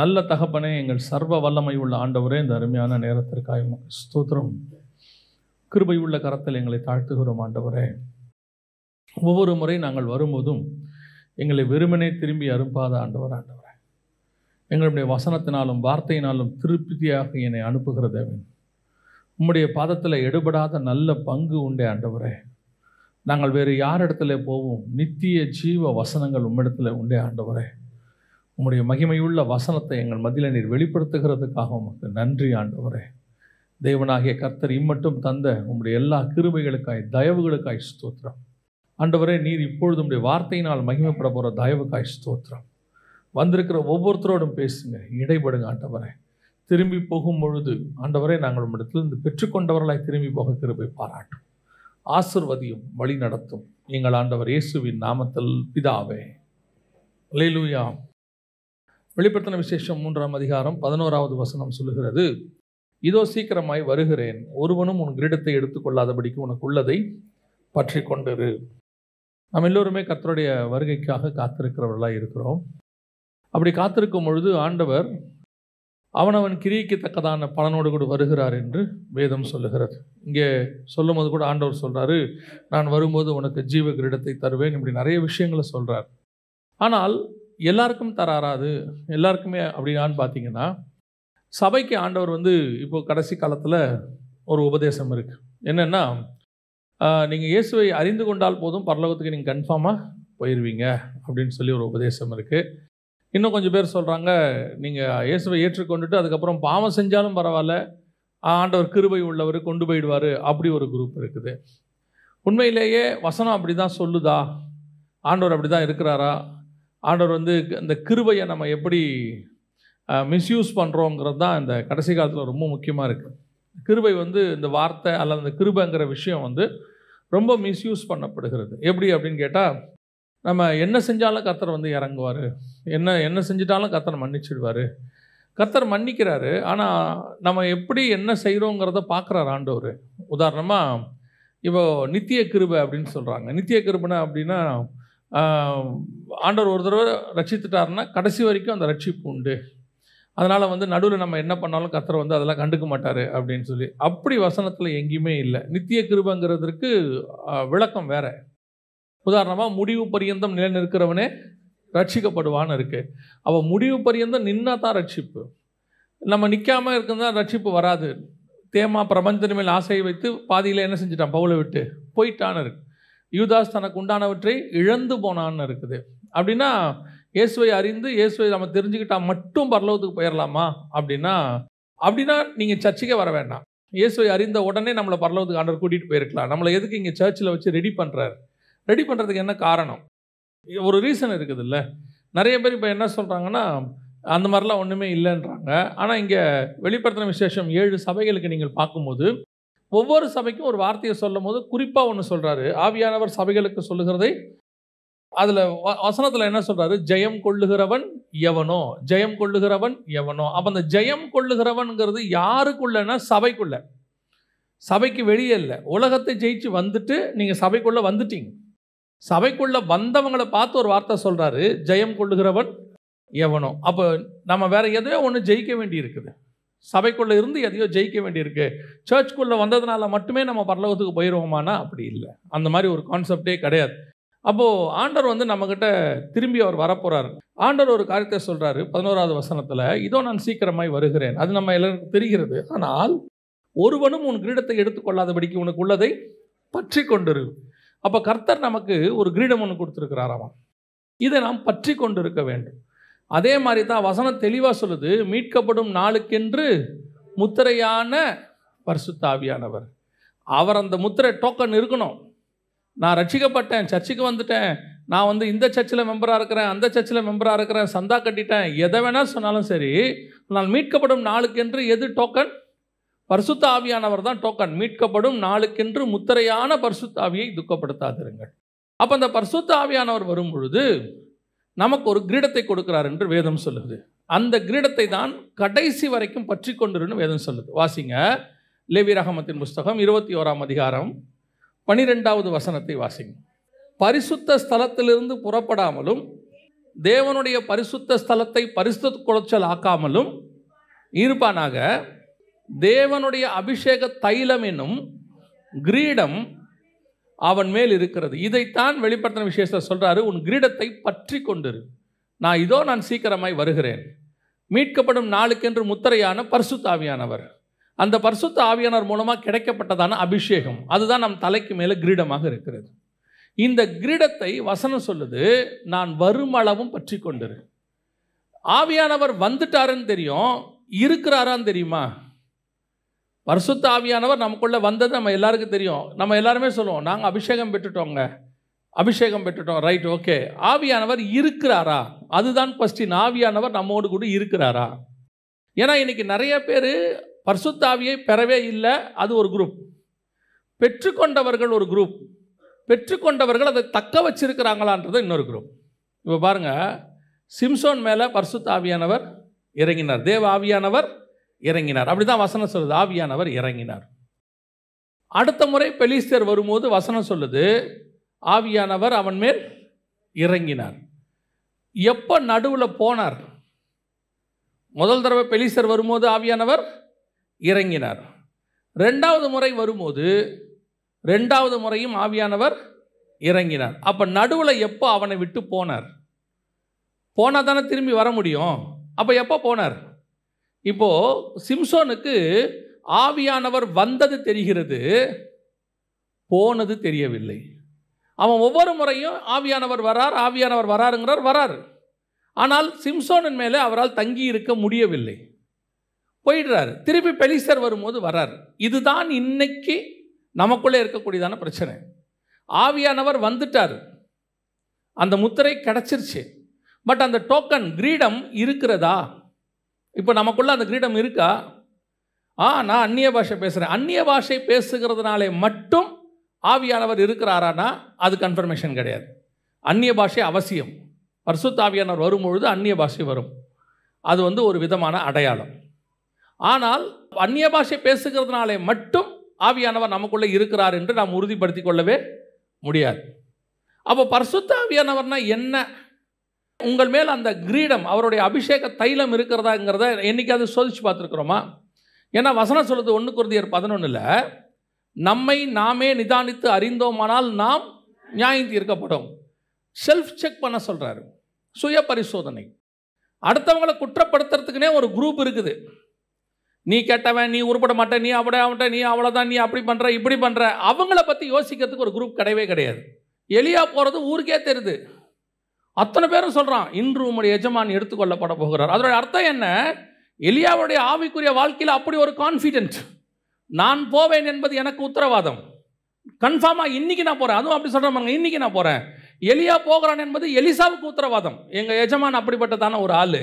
நல்ல தகப்பனே எங்கள் சர்வ வல்லமை உள்ள ஆண்டவரே இந்த அருமையான நேரத்திற்காக ஸ்தோத்திரம் கிருபை உள்ள கரத்தில் எங்களை தாழ்த்துகிறோம் ஆண்டவரே ஒவ்வொரு முறை நாங்கள் வரும்போதும் எங்களை வெறுமனே திரும்பி அரும்பாத ஆண்டவர் ஆண்டவரே எங்களுடைய வசனத்தினாலும் வார்த்தையினாலும் திருப்தியாக என்னை அனுப்புகிறதேவன் உம்முடைய பாதத்தில் எடுபடாத நல்ல பங்கு உண்டே ஆண்டவரே நாங்கள் வேறு யார் இடத்துல போவோம் நித்திய ஜீவ வசனங்கள் உம்மிடத்தில் உண்டே ஆண்டவரே உம்முடைய மகிமையுள்ள வசனத்தை எங்கள் மதியில் நீர் வெளிப்படுத்துகிறதுக்காக உமக்கு நன்றி ஆண்டவரே தேவனாகிய கர்த்தர் இம்மட்டும் தந்த உம்முடைய எல்லா கிருமைகளுக்காய் தயவுகளுக்காய் ஸ்தோத்திரம் ஆண்டவரே நீர் இப்பொழுது உடைய வார்த்தையினால் மகிமைப்பட போகிற தயவுக்காய் ஸ்தோத்திரம் வந்திருக்கிற ஒவ்வொருத்தரோடும் பேசுங்க இடைபடுங்க ஆண்டவரே திரும்பி போகும் பொழுது ஆண்டவரே நாங்கள் உம்மிடத்திலிருந்து பெற்றுக்கொண்டவர்களாய் திரும்பி போக கிருபை பாராட்டும் ஆசிர்வதியும் வழி நடத்தும் எங்கள் ஆண்டவர் இயேசுவின் நாமத்தில் பிதாவே லேலூயா வெளிப்படுத்தின விசேஷம் மூன்றாம் அதிகாரம் பதினோராவது வசனம் சொல்லுகிறது இதோ சீக்கிரமாய் வருகிறேன் ஒருவனும் உன் கிரீடத்தை எடுத்துக்கொள்ளாதபடிக்கு உனக்கு உள்ளதை பற்றி கொண்டிரு நாம் எல்லோருமே கர்த்தருடைய வருகைக்காக காத்திருக்கிறவர்களாக இருக்கிறோம் அப்படி காத்திருக்கும் பொழுது ஆண்டவர் அவனவன் கிரிக்கு தக்கதான பலனோடு கூட வருகிறார் என்று வேதம் சொல்லுகிறது இங்கே சொல்லும் போது கூட ஆண்டவர் சொல்கிறாரு நான் வரும்போது உனக்கு ஜீவ கிரீடத்தை தருவேன் இப்படி நிறைய விஷயங்களை சொல்கிறார் ஆனால் எல்லாருக்கும் தராராது எல்லாருக்குமே அப்படின்னான்னு பார்த்தீங்கன்னா சபைக்கு ஆண்டவர் வந்து இப்போது கடைசி காலத்தில் ஒரு உபதேசம் இருக்குது என்னென்னா நீங்கள் இயேசுவை அறிந்து கொண்டால் போதும் பரலோகத்துக்கு நீங்கள் கன்ஃபார்மாக போயிடுவீங்க அப்படின்னு சொல்லி ஒரு உபதேசம் இருக்குது இன்னும் கொஞ்சம் பேர் சொல்கிறாங்க நீங்கள் இயேசுவை ஏற்றுக்கொண்டுட்டு அதுக்கப்புறம் பாவம் செஞ்சாலும் பரவாயில்ல ஆண்டவர் கிருபை உள்ளவர் கொண்டு போயிடுவார் அப்படி ஒரு குரூப் இருக்குது உண்மையிலேயே வசனம் அப்படி தான் சொல்லுதா ஆண்டவர் அப்படி தான் இருக்கிறாரா ஆண்டவர் வந்து இந்த கிருவையை நம்ம எப்படி மிஸ்யூஸ் பண்ணுறோங்கிறது தான் இந்த கடைசி காலத்தில் ரொம்ப முக்கியமாக இருக்குது கிருவை வந்து இந்த வார்த்தை அல்லது இந்த கிருபைங்கிற விஷயம் வந்து ரொம்ப மிஸ்யூஸ் பண்ணப்படுகிறது எப்படி அப்படின்னு கேட்டால் நம்ம என்ன செஞ்சாலும் கத்தர் வந்து இறங்குவார் என்ன என்ன செஞ்சிட்டாலும் கத்தர் மன்னிச்சிடுவார் கத்தர் மன்னிக்கிறாரு ஆனால் நம்ம எப்படி என்ன செய்கிறோங்கிறத பார்க்குறாரு ஆண்டவர் உதாரணமாக இப்போ நித்திய கிருபை அப்படின்னு சொல்கிறாங்க நித்திய கிருபனை அப்படின்னா ஆண்டவர் ஒரு தடவை ரட்சித்துட்டாருன்னா கடைசி வரைக்கும் அந்த ரட்சிப்பு உண்டு அதனால் வந்து நடுவில் நம்ம என்ன பண்ணாலும் கத்தரை வந்து அதெல்லாம் கண்டுக்க மாட்டார் அப்படின்னு சொல்லி அப்படி வசனத்தில் எங்கேயுமே இல்லை நித்திய கிருபங்கிறதுக்கு விளக்கம் வேற உதாரணமாக முடிவு பரியந்தம் நிலநிற்கிறவனே ரட்சிக்கப்படுவான்னு இருக்குது அவள் முடிவு பரியந்தம் நின்னா தான் ரட்சிப்பு நம்ம நிற்காமல் இருக்குன்னா ரட்சிப்பு வராது தேமா பிரபஞ்சத்தின் மேல் ஆசையை வைத்து பாதியில் என்ன செஞ்சிட்டான் பவுலை விட்டு போயிட்டான்னு இருக்கு யூதாஸ் தனக்கு உண்டானவற்றை இழந்து போனான்னு இருக்குது அப்படின்னா இயேசுவை அறிந்து இயேசுவை நம்ம தெரிஞ்சுக்கிட்டால் மட்டும் பரலோகத்துக்கு போயிடலாமா அப்படின்னா அப்படின்னா நீங்கள் சர்ச்சுக்கே வர வேண்டாம் இயேசுவை அறிந்த உடனே நம்மளை பரலோகத்துக்கு ஆண்டர் கூட்டிகிட்டு போயிருக்கலாம் நம்மளை எதுக்கு இங்கே சர்ச்சில் வச்சு ரெடி பண்ணுறாரு ரெடி பண்ணுறதுக்கு என்ன காரணம் ஒரு ரீசன் இருக்குதுல்ல நிறைய பேர் இப்போ என்ன சொல்கிறாங்கன்னா அந்த மாதிரிலாம் ஒன்றுமே இல்லைன்றாங்க ஆனால் இங்கே வெளிப்படுத்தின விசேஷம் ஏழு சபைகளுக்கு நீங்கள் பார்க்கும்போது ஒவ்வொரு சபைக்கும் ஒரு வார்த்தையை சொல்லும் போது குறிப்பாக ஒன்று சொல்கிறாரு ஆவியானவர் சபைகளுக்கு சொல்லுகிறதை அதில் வசனத்தில் என்ன சொல்கிறாரு ஜெயம் கொள்ளுகிறவன் எவனோ ஜெயம் கொள்ளுகிறவன் எவனோ அப்போ அந்த ஜெயம் கொள்ளுகிறவன்கிறது யாருக்குள்ளன்னா சபைக்குள்ள சபைக்கு வெளியே இல்லை உலகத்தை ஜெயிச்சு வந்துட்டு நீங்கள் சபைக்குள்ளே வந்துட்டீங்க சபைக்குள்ளே வந்தவங்களை பார்த்து ஒரு வார்த்தை சொல்கிறாரு ஜெயம் கொள்ளுகிறவன் எவனோ அப்போ நம்ம வேறு எதையோ ஒன்று ஜெயிக்க வேண்டி இருக்குது சபைக்குள்ளே இருந்து எதையோ ஜெயிக்க வேண்டியிருக்கு சர்ச்சுக்குள்ளே வந்ததுனால மட்டுமே நம்ம பரலோகத்துக்கு போயிடுவோமானா அப்படி இல்லை அந்த மாதிரி ஒரு கான்செப்டே கிடையாது அப்போது ஆண்டர் வந்து நம்மக்கிட்ட திரும்பி அவர் வரப்போகிறார் ஆண்டர் ஒரு காரியத்தை சொல்கிறாரு பதினோராவது வசனத்தில் இதோ நான் சீக்கிரமாய் வருகிறேன் அது நம்ம எல்லாருக்கும் தெரிகிறது ஆனால் ஒருவனும் உன் கிரீடத்தை எடுத்துக்கொள்ளாதபடிக்கு உனக்கு உள்ளதை பற்றி கொண்டிரு அப்போ கர்த்தர் நமக்கு ஒரு கிரீடம் ஒன்று கொடுத்துருக்கிறார் அவன் இதை நாம் பற்றி கொண்டிருக்க வேண்டும் அதே மாதிரி தான் வசனம் தெளிவாக சொல்லுது மீட்கப்படும் நாளுக்கென்று முத்திரையான பரிசுத்தாவியானவர் அவர் அந்த முத்திரை டோக்கன் இருக்கணும் நான் ரட்சிக்கப்பட்டேன் சர்ச்சுக்கு வந்துட்டேன் நான் வந்து இந்த சர்ச்சில் மெம்பராக இருக்கிறேன் அந்த சர்ச்சில் மெம்பராக இருக்கிறேன் சந்தா கட்டிட்டேன் எதை வேணால் சொன்னாலும் சரி நான் மீட்கப்படும் நாளுக்கென்று எது டோக்கன் பரிசுத்த ஆவியானவர் தான் டோக்கன் மீட்கப்படும் நாளுக்கென்று முத்திரையான பரிசுத்தாவியை துக்கப்படுத்தாதிருங்கள் அப்போ அந்த பரிசுத்த ஆவியானவர் வரும் பொழுது நமக்கு ஒரு கிரீடத்தை கொடுக்கிறார் என்று வேதம் சொல்லுது அந்த கிரீடத்தை தான் கடைசி வரைக்கும் பற்றி கொண்டிருந்து வேதம் சொல்லுது வாசிங்க லேவி ரகமத்தின் புஸ்தகம் இருபத்தி ஓராம் அதிகாரம் பனிரெண்டாவது வசனத்தை வாசிங்க பரிசுத்த ஸ்தலத்திலிருந்து புறப்படாமலும் தேவனுடைய பரிசுத்த ஸ்தலத்தை பரிசுத்த குலைச்சல் ஆக்காமலும் இருப்பானாக தேவனுடைய அபிஷேக தைலம் என்னும் கிரீடம் அவன் மேல் இருக்கிறது இதைத்தான் வெளிப்படுத்தின விசேஷத்தை சொல்கிறாரு உன் கிரீடத்தை பற்றி கொண்டிரு நான் இதோ நான் சீக்கிரமாய் வருகிறேன் மீட்கப்படும் நாளுக்கென்று முத்திரையான பரிசுத்த ஆவியானவர் அந்த பரிசுத்த ஆவியானவர் மூலமாக கிடைக்கப்பட்டதான அபிஷேகம் அதுதான் நம் தலைக்கு மேலே கிரீடமாக இருக்கிறது இந்த கிரீடத்தை வசனம் சொல்லுது நான் வருமளவும் பற்றி கொண்டிரு ஆவியானவர் வந்துட்டாருன்னு தெரியும் இருக்கிறாரான்னு தெரியுமா பரிசுத்த ஆவியானவர் நமக்குள்ளே வந்தது நம்ம எல்லாருக்கும் தெரியும் நம்ம எல்லாருமே சொல்லுவோம் நாங்கள் அபிஷேகம் பெற்றுட்டோங்க அபிஷேகம் பெற்றுட்டோம் ரைட் ஓகே ஆவியானவர் இருக்கிறாரா அதுதான் கொஸ்டின் ஆவியானவர் நம்மோடு கூட இருக்கிறாரா ஏன்னா இன்றைக்கி நிறைய பேர் பர்சுத்தாவியை பெறவே இல்லை அது ஒரு குரூப் பெற்றுக்கொண்டவர்கள் ஒரு குரூப் பெற்றுக்கொண்டவர்கள் அதை தக்க வச்சிருக்கிறாங்களான்றது இன்னொரு குரூப் இப்போ பாருங்கள் சிம்சோன் மேலே பர்சுத்தாவியானவர் இறங்கினார் தேவ ஆவியானவர் இறங்கினார் அப்படிதான் வசனம் சொல்லுது ஆவியானவர் இறங்கினார் அடுத்த முறை பெலிஸ்தர் வரும்போது வசனம் சொல்லுது ஆவியானவர் அவன் மேல் இறங்கினார் எப்போ நடுவில் போனார் முதல் தடவை பெலிஸ்தர் வரும்போது ஆவியானவர் இறங்கினார் ரெண்டாவது முறை வரும்போது ரெண்டாவது முறையும் ஆவியானவர் இறங்கினார் அப்போ நடுவில் எப்போ அவனை விட்டு போனார் போனால் தானே திரும்பி வர முடியும் அப்போ எப்போ போனார் இப்போது சிம்சோனுக்கு ஆவியானவர் வந்தது தெரிகிறது போனது தெரியவில்லை அவன் ஒவ்வொரு முறையும் ஆவியானவர் வரார் ஆவியானவர் வராருங்கிறார் வராரு ஆனால் சிம்சோனின் மேலே அவரால் தங்கி இருக்க முடியவில்லை போயிடுறாரு திருப்பி பெலிசர் வரும்போது வரார் இதுதான் இன்னைக்கு நமக்குள்ளே இருக்கக்கூடியதான பிரச்சனை ஆவியானவர் வந்துட்டார் அந்த முத்திரை கிடச்சிருச்சு பட் அந்த டோக்கன் கிரீடம் இருக்கிறதா இப்போ நமக்குள்ளே அந்த கிரீடம் இருக்கா ஆ நான் அந்நிய பாஷை பேசுகிறேன் அந்நிய பாஷை பேசுகிறதுனாலே மட்டும் ஆவியானவர் இருக்கிறாரானா அது கன்ஃபர்மேஷன் கிடையாது அந்நிய பாஷை அவசியம் பரிசுத்தாவியானவர் வரும்பொழுது அந்நிய பாஷை வரும் அது வந்து ஒரு விதமான அடையாளம் ஆனால் அந்நிய பாஷை பேசுகிறதுனாலே மட்டும் ஆவியானவர் நமக்குள்ளே இருக்கிறார் என்று நாம் உறுதிப்படுத்தி கொள்ளவே முடியாது அப்போ பரிசுத்த ஆவியானவர்னால் என்ன உங்கள் மேல் அந்த கிரீடம் அவருடைய அபிஷேக தைலம் இருக்கிறதாங்கிறத என்றைக்காவது சோதித்து பார்த்துருக்குறோமா ஏன்னா வசனம் சொல்கிறது ஒன்று குருதியர் பதினொன்றில் நம்மை நாமே நிதானித்து அறிந்தோமானால் நாம் நியாயம் தீர்க்கப்படும் செல்ஃப் செக் பண்ண சொல்கிறாரு சுய பரிசோதனை அடுத்தவங்களை குற்றப்படுத்துறதுக்குனே ஒரு குரூப் இருக்குது நீ கேட்டவன் நீ உருப்பட மாட்ட நீ அப்படி ஆகிட்ட நீ அவ்வளோதான் நீ அப்படி பண்ணுற இப்படி பண்ணுற அவங்கள பற்றி யோசிக்கிறதுக்கு ஒரு குரூப் கிடையவே கிடையாது எளியாக போகிறது ஊருக்கே தெரியுது அத்தனை பேரும் சொல்கிறான் இன்று உம்முடைய எஜமான் எடுத்துக்கொள்ளப்பட போகிறார் அதோடைய அர்த்தம் என்ன எலியாவுடைய ஆவிக்குரிய வாழ்க்கையில் அப்படி ஒரு கான்ஃபிடென்ட் நான் போவேன் என்பது எனக்கு உத்தரவாதம் கன்ஃபார்மாக இன்றைக்கி நான் போகிறேன் அதுவும் அப்படி சொல்கிறாங்க இன்றைக்கி நான் போகிறேன் எலியா போகிறான் என்பது எலிசாவுக்கு உத்தரவாதம் எங்கள் எஜமான் அப்படிப்பட்டதான ஒரு ஆள்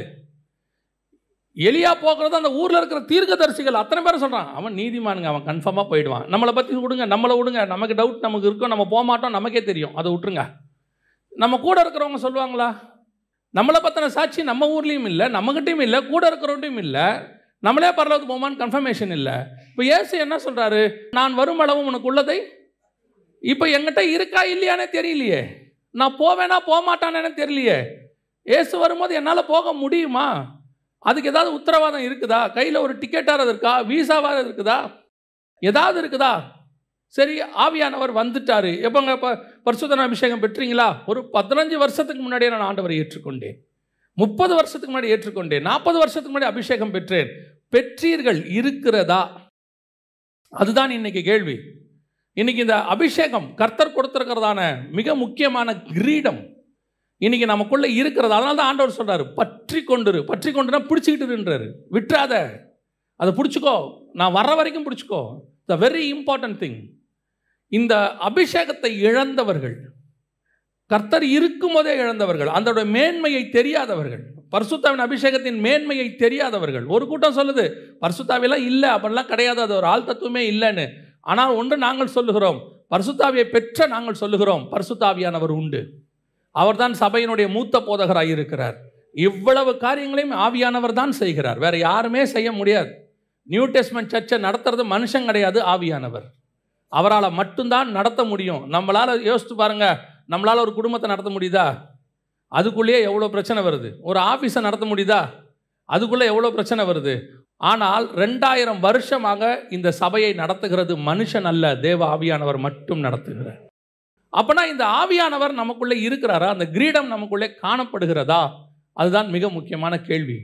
எலியா போகிறது அந்த ஊரில் இருக்கிற தீர்க்கதரிசிகள் அத்தனை பேரும் சொல்கிறான் அவன் நீதிமானுங்க அவன் கன்ஃபார்மாக போயிடுவான் நம்மளை பற்றி விடுங்க நம்மளை விடுங்க நமக்கு டவுட் நமக்கு இருக்கோம் நம்ம போக மாட்டோம் நமக்கே தெரியும் அதை விட்டுருங்க நம்ம கூட இருக்கிறவங்க சொல்லுவாங்களா நம்மளை பற்றின சாட்சி நம்ம ஊர்லேயும் இல்லை நம்மகிட்டையும் இல்லை கூட இருக்கிறவட்டையும் இல்லை நம்மளே பரவாயில்ல போமான்னு கன்ஃபர்மேஷன் இல்லை இப்போ ஏசு என்ன சொல்கிறாரு நான் வரும் அளவு உனக்கு உள்ளதை இப்போ எங்கிட்ட இருக்கா இல்லையானே தெரியலையே நான் போவேனா போக மாட்டானேன்னு தெரியலையே ஏசு வரும்போது என்னால் போக முடியுமா அதுக்கு ஏதாவது உத்தரவாதம் இருக்குதா கையில் ஒரு டிக்கெட்டாக இருக்கா வீசாவாக இருக்குதா ஏதாவது இருக்குதா சரி ஆவியானவர் வந்துட்டார் எப்போங்க இப்போ பரிசுத்தன அபிஷேகம் பெற்றீங்களா ஒரு பதினஞ்சு வருஷத்துக்கு முன்னாடியே நான் ஆண்டவரை ஏற்றுக்கொண்டேன் முப்பது வருஷத்துக்கு முன்னாடி ஏற்றுக்கொண்டேன் நாற்பது வருஷத்துக்கு முன்னாடி அபிஷேகம் பெற்றேன் பெற்றீர்கள் இருக்கிறதா அதுதான் இன்றைக்கி கேள்வி இன்றைக்கி இந்த அபிஷேகம் கர்த்தர் கொடுத்துருக்கிறதான மிக முக்கியமான கிரீடம் இன்றைக்கி நமக்குள்ளே இருக்கிறது அதனால தான் ஆண்டவர் சொல்கிறார் பற்றி கொண்டுரு பற்றி கொண்டுனா பிடிச்சிக்கிட்டுருன்றாரு விட்டுறாத அதை பிடிச்சிக்கோ நான் வர்ற வரைக்கும் பிடிச்சிக்கோ த வெரி இம்பார்ட்டன்ட் திங் இந்த அபிஷேகத்தை இழந்தவர்கள் கர்த்தர் இருக்கும் போதே இழந்தவர்கள் அந்தோட மேன்மையை தெரியாதவர்கள் பர்சுத்தாவின் அபிஷேகத்தின் மேன்மையை தெரியாதவர்கள் ஒரு கூட்டம் சொல்லுது பர்சுத்தாவிலாம் இல்லை அப்படிலாம் கிடையாது அது ஒரு ஆள் தத்துவமே இல்லைன்னு ஆனால் ஒன்று நாங்கள் சொல்லுகிறோம் பர்சுத்தாவியை பெற்ற நாங்கள் சொல்லுகிறோம் பர்சுத்தாவியானவர் உண்டு அவர்தான் சபையினுடைய மூத்த போதகராக இருக்கிறார் இவ்வளவு காரியங்களையும் ஆவியானவர் தான் செய்கிறார் வேறு யாருமே செய்ய முடியாது நியூ டெஸ்ட்மெண்ட் சர்ச்சை நடத்துறது மனுஷன் கிடையாது ஆவியானவர் அவரால் மட்டும்தான் நடத்த முடியும் நம்மளால் யோசித்து பாருங்கள் நம்மளால் ஒரு குடும்பத்தை நடத்த முடியுதா அதுக்குள்ளேயே எவ்வளோ பிரச்சனை வருது ஒரு ஆஃபீஸை நடத்த முடியுதா அதுக்குள்ளே எவ்வளோ பிரச்சனை வருது ஆனால் ரெண்டாயிரம் வருஷமாக இந்த சபையை நடத்துகிறது மனுஷன் அல்ல தேவ ஆவியானவர் மட்டும் நடத்துகிறார் அப்போனா இந்த ஆவியானவர் நமக்குள்ளே இருக்கிறாரா அந்த கிரீடம் நமக்குள்ளே காணப்படுகிறதா அதுதான் மிக முக்கியமான கேள்வி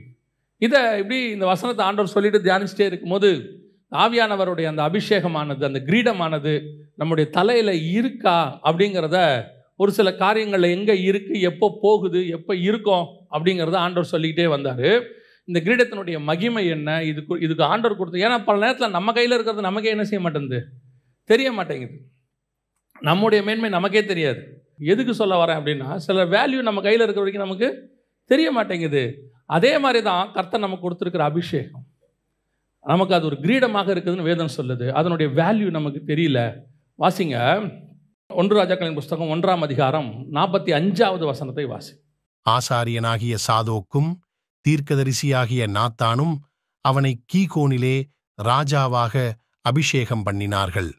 இதை இப்படி இந்த வசனத்தை ஆண்டவர் சொல்லிட்டு தியானிச்சிட்டே இருக்கும்போது ஆவியானவருடைய அந்த அபிஷேகமானது அந்த கிரீடமானது நம்முடைய தலையில் இருக்கா அப்படிங்கிறத ஒரு சில காரியங்களில் எங்கே இருக்குது எப்போ போகுது எப்போ இருக்கும் அப்படிங்கிறத ஆண்டவர் சொல்லிக்கிட்டே வந்தார் இந்த கிரீடத்தினுடைய மகிமை என்ன இதுக்கு இதுக்கு ஆண்டவர் கொடுத்து ஏன்னா பல நேரத்தில் நம்ம கையில் இருக்கிறது நமக்கே என்ன செய்ய மாட்டேங்குது தெரிய மாட்டேங்குது நம்முடைய மேன்மை நமக்கே தெரியாது எதுக்கு சொல்ல வரேன் அப்படின்னா சில வேல்யூ நம்ம கையில் இருக்கிற வரைக்கும் நமக்கு தெரிய மாட்டேங்குது அதே மாதிரி தான் கர்த்தன் நமக்கு கொடுத்துருக்கிற அபிஷேகம் நமக்கு அது ஒரு கிரீடமாக இருக்குதுன்னு வேதம் சொல்லுது அதனுடைய வேல்யூ நமக்கு தெரியல வாசிங்க ஒன்று ராஜாக்களின் புஸ்தகம் ஒன்றாம் அதிகாரம் நாற்பத்தி அஞ்சாவது வசனத்தை வாசி ஆசாரியனாகிய சாதோக்கும் தீர்க்கதரிசியாகிய நாத்தானும் அவனை கீகோனிலே ராஜாவாக அபிஷேகம் பண்ணினார்கள்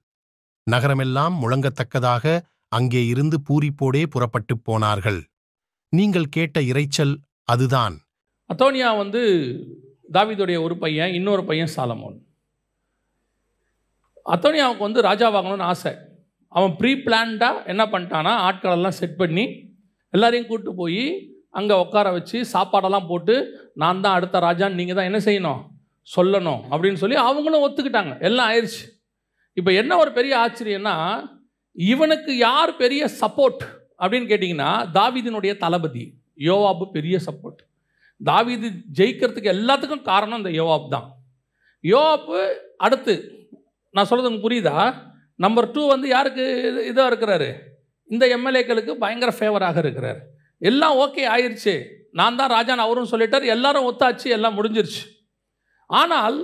நகரமெல்லாம் முழங்கத்தக்கதாக அங்கே இருந்து பூரிப்போடே புறப்பட்டு போனார்கள் நீங்கள் கேட்ட இறைச்சல் அதுதான் அத்தோனியா வந்து தாவிதுடைய ஒரு பையன் இன்னொரு பையன் சாலமோன் அவனுக்கு வந்து ராஜா வாங்கணும்னு ஆசை அவன் ப்ரீ பிளான்டாக என்ன பண்ணிட்டான்னா ஆட்களெல்லாம் செட் பண்ணி எல்லாரையும் கூப்பிட்டு போய் அங்கே உட்கார வச்சு சாப்பாடெல்லாம் போட்டு நான் தான் அடுத்த ராஜான்னு நீங்கள் தான் என்ன செய்யணும் சொல்லணும் அப்படின்னு சொல்லி அவங்களும் ஒத்துக்கிட்டாங்க எல்லாம் ஆயிடுச்சு இப்போ என்ன ஒரு பெரிய ஆச்சரியன்னா இவனுக்கு யார் பெரிய சப்போர்ட் அப்படின்னு கேட்டிங்கன்னா தாவிதினுடைய தளபதி யோவாபு பெரிய சப்போர்ட் தாவீது ஜெயிக்கிறதுக்கு எல்லாத்துக்கும் காரணம் இந்த யோவாப் தான் யோவாப்பு அடுத்து நான் சொல்கிறது புரியுதா நம்பர் டூ வந்து யாருக்கு இது இதாக இருக்கிறாரு இந்த எம்எல்ஏக்களுக்கு பயங்கர ஃபேவராக இருக்கிறார் எல்லாம் ஓகே ஆயிடுச்சு நான் தான் ராஜான் அவரும் சொல்லிட்டார் எல்லாரும் ஒத்தாச்சு எல்லாம் முடிஞ்சிருச்சு ஆனால்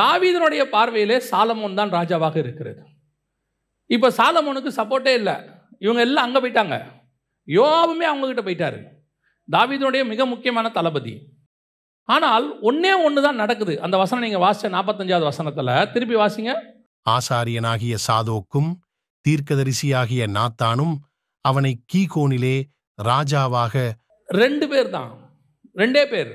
தாவீதனுடைய பார்வையிலே சாலமோன் தான் ராஜாவாக இருக்கிறது இப்போ சாலமோனுக்கு சப்போர்ட்டே இல்லை இவங்க எல்லாம் அங்கே போயிட்டாங்க யோவாவுமே அவங்கக்கிட்ட போயிட்டாரு தாவிதனுடைய மிக முக்கியமான தளபதி ஆனால் ஒன்னே ஒன்று தான் நடக்குது அந்த வசனம் நீங்கள் வாசிச்ச நாற்பத்தஞ்சாவது வசனத்தில் திருப்பி வாசிங்க ஆசாரியனாகிய சாதோக்கும் தீர்க்கதரிசியாகிய நாத்தானும் அவனை கீகோனிலே ராஜாவாக ரெண்டு பேர் தான் ரெண்டே பேர்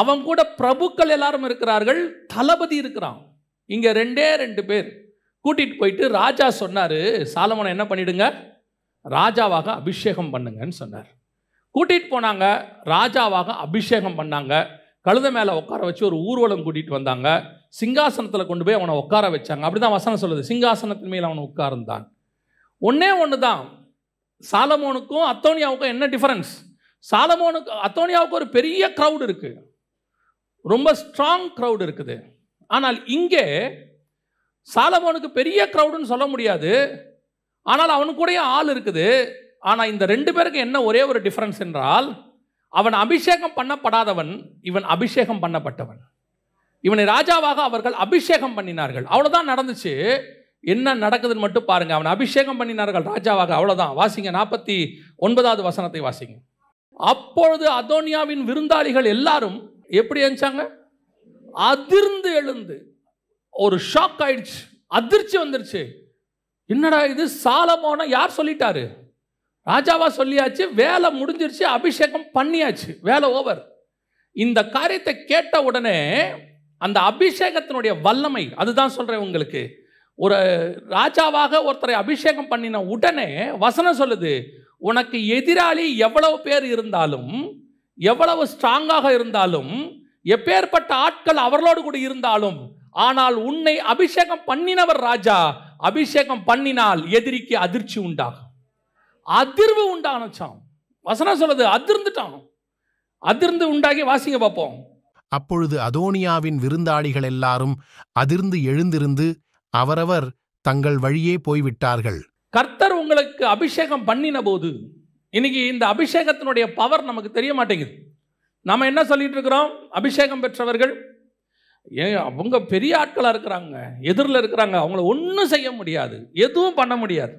அவன் கூட பிரபுக்கள் எல்லாரும் இருக்கிறார்கள் தளபதி இருக்கிறான் இங்கே ரெண்டே ரெண்டு பேர் கூட்டிகிட்டு போயிட்டு ராஜா சொன்னார் சாலமனை என்ன பண்ணிடுங்க ராஜாவாக அபிஷேகம் பண்ணுங்கன்னு சொன்னார் கூட்டிகிட்டு போனாங்க ராஜாவாக அபிஷேகம் பண்ணாங்க கழுத மேலே உட்கார வச்சு ஒரு ஊர்வலம் கூட்டிகிட்டு வந்தாங்க சிங்காசனத்தில் கொண்டு போய் அவனை உட்கார வச்சாங்க அப்படி தான் வசனம் சொல்லுது சிங்காசனத்தின் மேல் அவனை உட்கார்ந்தான் ஒன்றே ஒன்று தான் சாலமோனுக்கும் அத்தோனியாவுக்கும் என்ன டிஃபரன்ஸ் சாலமோனுக்கு அத்தோனியாவுக்கு ஒரு பெரிய க்ரௌடு இருக்குது ரொம்ப ஸ்ட்ராங் க்ரௌடு இருக்குது ஆனால் இங்கே சாலமோனுக்கு பெரிய க்ரௌடுன்னு சொல்ல முடியாது ஆனால் அவனுக்குடைய ஆள் இருக்குது ஆனால் இந்த ரெண்டு பேருக்கு என்ன ஒரே ஒரு டிஃப்ரென்ஸ் என்றால் அவன் அபிஷேகம் பண்ணப்படாதவன் இவன் அபிஷேகம் பண்ணப்பட்டவன் இவனை ராஜாவாக அவர்கள் அபிஷேகம் பண்ணினார்கள் அவ்வளோதான் நடந்துச்சு என்ன நடக்குதுன்னு மட்டும் பாருங்க அவன் அபிஷேகம் பண்ணினார்கள் ராஜாவாக அவ்வளோதான் வாசிங்க நாற்பத்தி ஒன்பதாவது வசனத்தை வாசிங்க அப்பொழுது அதோனியாவின் விருந்தாளிகள் எல்லாரும் எப்படி எழுந்தாங்க அதிர்ந்து எழுந்து ஒரு ஷாக் ஆயிடுச்சு அதிர்ச்சி வந்துருச்சு என்னடா இது சாலமோன யார் சொல்லிட்டாரு ராஜாவாக சொல்லியாச்சு வேலை முடிஞ்சிருச்சு அபிஷேகம் பண்ணியாச்சு வேலை ஓவர் இந்த காரியத்தை கேட்ட உடனே அந்த அபிஷேகத்தினுடைய வல்லமை அதுதான் சொல்கிறேன் உங்களுக்கு ஒரு ராஜாவாக ஒருத்தரை அபிஷேகம் பண்ணின உடனே வசனம் சொல்லுது உனக்கு எதிராளி எவ்வளவு பேர் இருந்தாலும் எவ்வளவு ஸ்ட்ராங்காக இருந்தாலும் எப்பேற்பட்ட ஆட்கள் அவர்களோடு கூட இருந்தாலும் ஆனால் உன்னை அபிஷேகம் பண்ணினவர் ராஜா அபிஷேகம் பண்ணினால் எதிரிக்கு அதிர்ச்சி உண்டாகும் அதிர்வு உண்டானச்சாம் வசனம் சொல்லுது அதிர்ந்துட்டான் அதிர்ந்து உண்டாகி வாசிங்க பார்ப்போம் அப்பொழுது அதோனியாவின் விருந்தாளிகள் எல்லாரும் அதிர்ந்து எழுந்திருந்து அவரவர் தங்கள் வழியே போய்விட்டார்கள் கர்த்தர் உங்களுக்கு அபிஷேகம் பண்ணின போது இன்னைக்கு இந்த அபிஷேகத்தினுடைய பவர் நமக்கு தெரிய மாட்டேங்குது நம்ம என்ன சொல்லிட்டு இருக்கிறோம் அபிஷேகம் பெற்றவர்கள் அவங்க பெரிய ஆட்களாக இருக்கிறாங்க எதிரில் இருக்கிறாங்க அவங்கள ஒன்றும் செய்ய முடியாது எதுவும் பண்ண முடியாது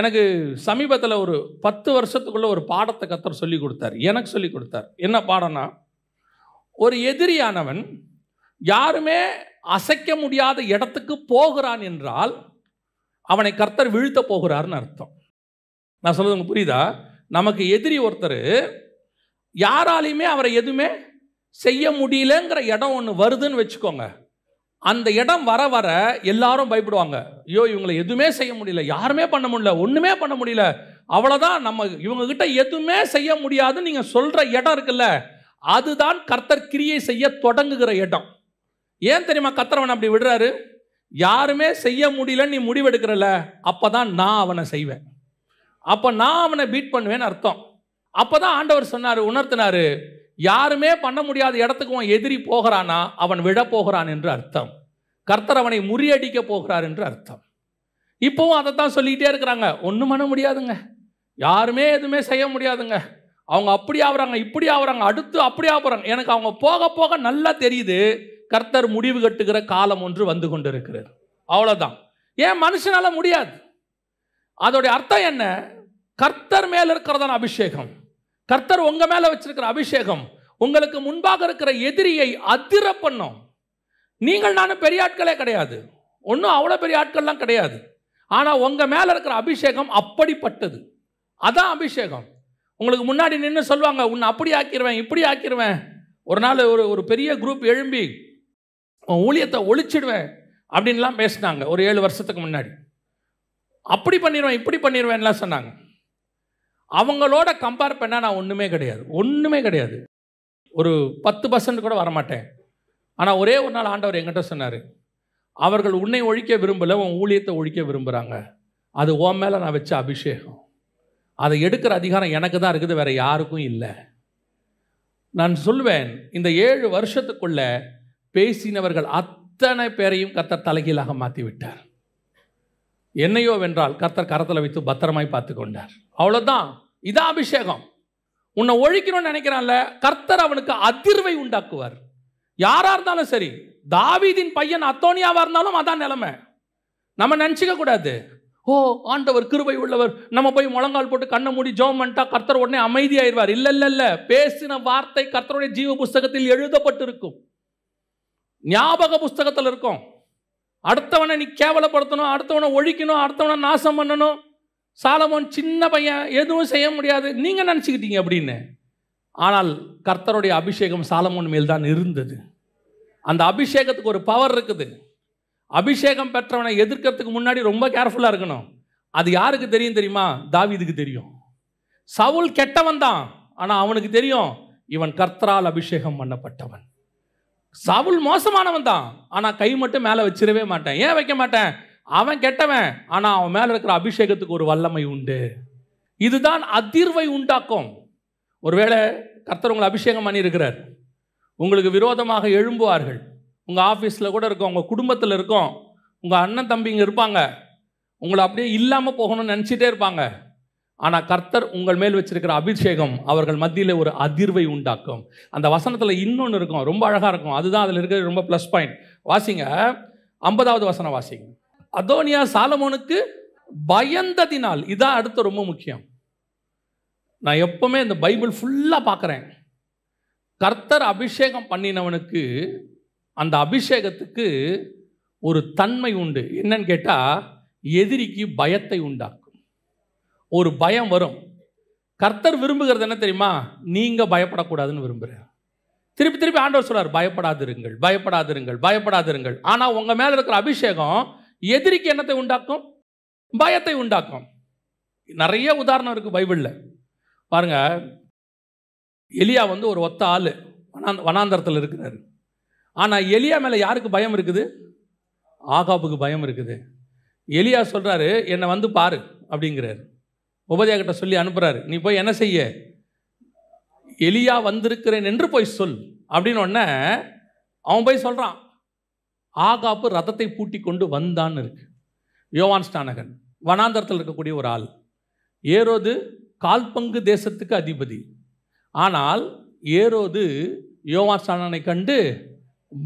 எனக்கு சமீபத்தில் ஒரு பத்து வருஷத்துக்குள்ளே ஒரு பாடத்தை கத்தர் சொல்லி கொடுத்தார் எனக்கு சொல்லி கொடுத்தார் என்ன பாடம்னா ஒரு எதிரியானவன் யாருமே அசைக்க முடியாத இடத்துக்கு போகிறான் என்றால் அவனை கர்த்தர் வீழ்த்த போகிறார்னு அர்த்தம் நான் சொல்கிறது புரியுதா நமக்கு எதிரி ஒருத்தர் யாராலையுமே அவரை எதுவுமே செய்ய முடியலங்கிற இடம் ஒன்று வருதுன்னு வச்சுக்கோங்க அந்த இடம் வர வர எல்லாரும் பயப்படுவாங்க ஐயோ இவங்களை எதுவுமே செய்ய முடியல யாருமே பண்ண முடியல ஒன்றுமே பண்ண முடியல அவ்வளோதான் நம்ம இவங்கக்கிட்ட எதுவுமே செய்ய முடியாதுன்னு நீங்கள் சொல்கிற இடம் இருக்குல்ல அதுதான் கர்த்தர் கிரியை செய்ய தொடங்குகிற இடம் ஏன் தெரியுமா கத்திரவன் அப்படி விடுறாரு யாருமே செய்ய முடியலன்னு நீ முடிவெடுக்கிறல்ல அப்போ தான் நான் அவனை செய்வேன் அப்போ நான் அவனை பீட் பண்ணுவேன்னு அர்த்தம் அப்போ தான் ஆண்டவர் சொன்னார் உணர்த்தினார் யாருமே பண்ண முடியாத இடத்துக்கு அவன் எதிரி போகிறானா அவன் விழப்போகிறான் என்று அர்த்தம் கர்த்தர் அவனை முறியடிக்க போகிறார் என்று அர்த்தம் இப்போவும் அதை தான் சொல்லிக்கிட்டே இருக்கிறாங்க ஒன்றும் பண்ண முடியாதுங்க யாருமே எதுவுமே செய்ய முடியாதுங்க அவங்க அப்படி ஆகுறாங்க இப்படி ஆகுறாங்க அடுத்து அப்படி ஆகுறாங்க எனக்கு அவங்க போக போக நல்லா தெரியுது கர்த்தர் முடிவு கட்டுகிற காலம் ஒன்று வந்து கொண்டிருக்கிறது அவ்வளோதான் ஏன் மனுஷனால் முடியாது அதோடைய அர்த்தம் என்ன கர்த்தர் மேல் இருக்கிறதான அபிஷேகம் கர்த்தர் உங்கள் மேலே வச்சிருக்கிற அபிஷேகம் உங்களுக்கு முன்பாக இருக்கிற எதிரியை அதிர பண்ணும் நீங்கள் நானும் பெரிய ஆட்களே கிடையாது ஒன்றும் அவ்வளோ பெரிய ஆட்கள்லாம் கிடையாது ஆனால் உங்கள் மேலே இருக்கிற அபிஷேகம் அப்படிப்பட்டது அதான் அபிஷேகம் உங்களுக்கு முன்னாடி நின்று சொல்லுவாங்க உன்னை அப்படி ஆக்கிடுவேன் இப்படி ஆக்கிடுவேன் ஒரு நாள் ஒரு ஒரு பெரிய குரூப் எழும்பி ஊழியத்தை ஒழிச்சிடுவேன் அப்படின்லாம் பேசினாங்க ஒரு ஏழு வருஷத்துக்கு முன்னாடி அப்படி பண்ணிடுவேன் இப்படி பண்ணிடுவேன்லாம் சொன்னாங்க அவங்களோட கம்பேர் பண்ணால் நான் ஒன்றுமே கிடையாது ஒன்றுமே கிடையாது ஒரு பத்து பர்சன்ட் கூட வரமாட்டேன் ஆனால் ஒரே ஒரு நாள் ஆண்டவர் எங்கிட்ட சொன்னார் அவர்கள் உன்னை ஒழிக்க விரும்பலை உன் ஊழியத்தை ஒழிக்க விரும்புகிறாங்க அது ஓ மேலே நான் வச்ச அபிஷேகம் அதை எடுக்கிற அதிகாரம் எனக்கு தான் இருக்குது வேறு யாருக்கும் இல்லை நான் சொல்வேன் இந்த ஏழு வருஷத்துக்குள்ளே பேசினவர்கள் அத்தனை பேரையும் கர்த்தர் தலைகீழாக மாற்றி விட்டார் என்னையோ வென்றால் கர்த்தர் கரத்தில் வைத்து பத்திரமாய் பார்த்து கொண்டார் அவ்வளோதான் இதான் அபிஷேகம் உன்னை ஒழிக்கணும்னு நினைக்கிறான்ல கர்த்தர் அவனுக்கு அதிர்வை உண்டாக்குவார் யாராக இருந்தாலும் சரி தாவீதின் பையன் அத்தோனியாவாக இருந்தாலும் அதான் நிலைமை நம்ம நினச்சிக்க கூடாது ஓ ஆண்டவர் கிருபை உள்ளவர் நம்ம போய் முழங்கால் போட்டு கண்ணை மூடி ஜோம் பண்ணிட்டா கர்த்தர் உடனே அமைதியாயிருவார் இல்லை இல்லை இல்லை பேசின வார்த்தை கர்த்தருடைய ஜீவ புஸ்தகத்தில் எழுதப்பட்டிருக்கும் ஞாபக புஸ்தகத்தில் இருக்கும் அடுத்தவனை நீ கேவலப்படுத்தணும் அடுத்தவனை ஒழிக்கணும் அடுத்தவனை நாசம் பண்ணணும் சாலமோன் சின்ன பையன் எதுவும் செய்ய முடியாது நீங்கள் நினச்சிக்கிட்டீங்க அப்படின்னு ஆனால் கர்த்தருடைய அபிஷேகம் சாலமோன் மேல் தான் இருந்தது அந்த அபிஷேகத்துக்கு ஒரு பவர் இருக்குது அபிஷேகம் பெற்றவனை எதிர்க்கிறதுக்கு முன்னாடி ரொம்ப கேர்ஃபுல்லாக இருக்கணும் அது யாருக்கு தெரியும் தெரியுமா தாவிதுக்கு தெரியும் சவுல் கெட்டவன் தான் ஆனால் அவனுக்கு தெரியும் இவன் கர்த்தரால் அபிஷேகம் பண்ணப்பட்டவன் சவுல் மோசமானவன் தான் ஆனால் கை மட்டும் மேலே வச்சிடவே மாட்டேன் ஏன் வைக்க மாட்டேன் அவன் கெட்டவன் ஆனால் அவன் மேலே இருக்கிற அபிஷேகத்துக்கு ஒரு வல்லமை உண்டு இதுதான் அதிர்வை உண்டாக்கும் ஒருவேளை கர்த்தர் உங்களை அபிஷேகம் பண்ணியிருக்கிறார் உங்களுக்கு விரோதமாக எழும்புவார்கள் உங்கள் ஆஃபீஸில் கூட இருக்கும் உங்கள் குடும்பத்தில் இருக்கும் உங்கள் அண்ணன் தம்பிங்க இருப்பாங்க உங்களை அப்படியே இல்லாமல் போகணும்னு நினச்சிட்டே இருப்பாங்க ஆனால் கர்த்தர் உங்கள் மேல் வச்சிருக்கிற அபிஷேகம் அவர்கள் மத்தியில் ஒரு அதிர்வை உண்டாக்கும் அந்த வசனத்தில் இன்னொன்று இருக்கும் ரொம்ப அழகாக இருக்கும் அதுதான் அதில் இருக்கிற ரொம்ப ப்ளஸ் பாயிண்ட் வாசிங்க ஐம்பதாவது வசனம் வாசிங்க அதோனியா சாலமோனுக்கு பயந்ததினால் இதான் அடுத்து ரொம்ப முக்கியம் நான் எப்பவுமே இந்த பைபிள் ஃபுல்லாக பார்க்குறேன் கர்த்தர் அபிஷேகம் பண்ணினவனுக்கு அந்த அபிஷேகத்துக்கு ஒரு தன்மை உண்டு என்னன்னு கேட்டால் எதிரிக்கு பயத்தை உண்டாக்கும் ஒரு பயம் வரும் கர்த்தர் விரும்புகிறது என்ன தெரியுமா நீங்கள் பயப்படக்கூடாதுன்னு விரும்புகிறார் திருப்பி திருப்பி ஆண்டவர் சொல்கிறார் பயப்படாதிருங்கள் பயப்படாதிருங்கள் பயப்படாதிருங்கள் ஆனால் உங்கள் மேலே இருக்கிற அபிஷேகம் எதிரிக்கு என்னத்தை உண்டாக்கும் பயத்தை உண்டாக்கும் நிறைய உதாரணம் இருக்குது பைபிளில் பாருங்க எலியா வந்து ஒரு ஒத்த ஆள் வனாந்த வனாந்தரத்தில் இருக்கிறாரு ஆனால் எலியா மேலே யாருக்கு பயம் இருக்குது ஆகாபுக்கு பயம் இருக்குது எலியா சொல்கிறாரு என்னை வந்து பாரு அப்படிங்கிறார் உபதியா கிட்ட சொல்லி அனுப்புகிறாரு நீ போய் என்ன செய்ய எலியா வந்திருக்கிறேன் என்று போய் சொல் அப்படின்னு ஒன்று அவன் போய் சொல்கிறான் ஆகாப்பு ரதத்தை பூட்டி கொண்டு வந்தான்னு இருக்கு யோவான் ஸ்டானகன் வனாந்தரத்தில் இருக்கக்கூடிய ஒரு ஆள் ஏரோது கால்பங்கு தேசத்துக்கு அதிபதி ஆனால் ஏரோது யோவான் ஸ்டானனை கண்டு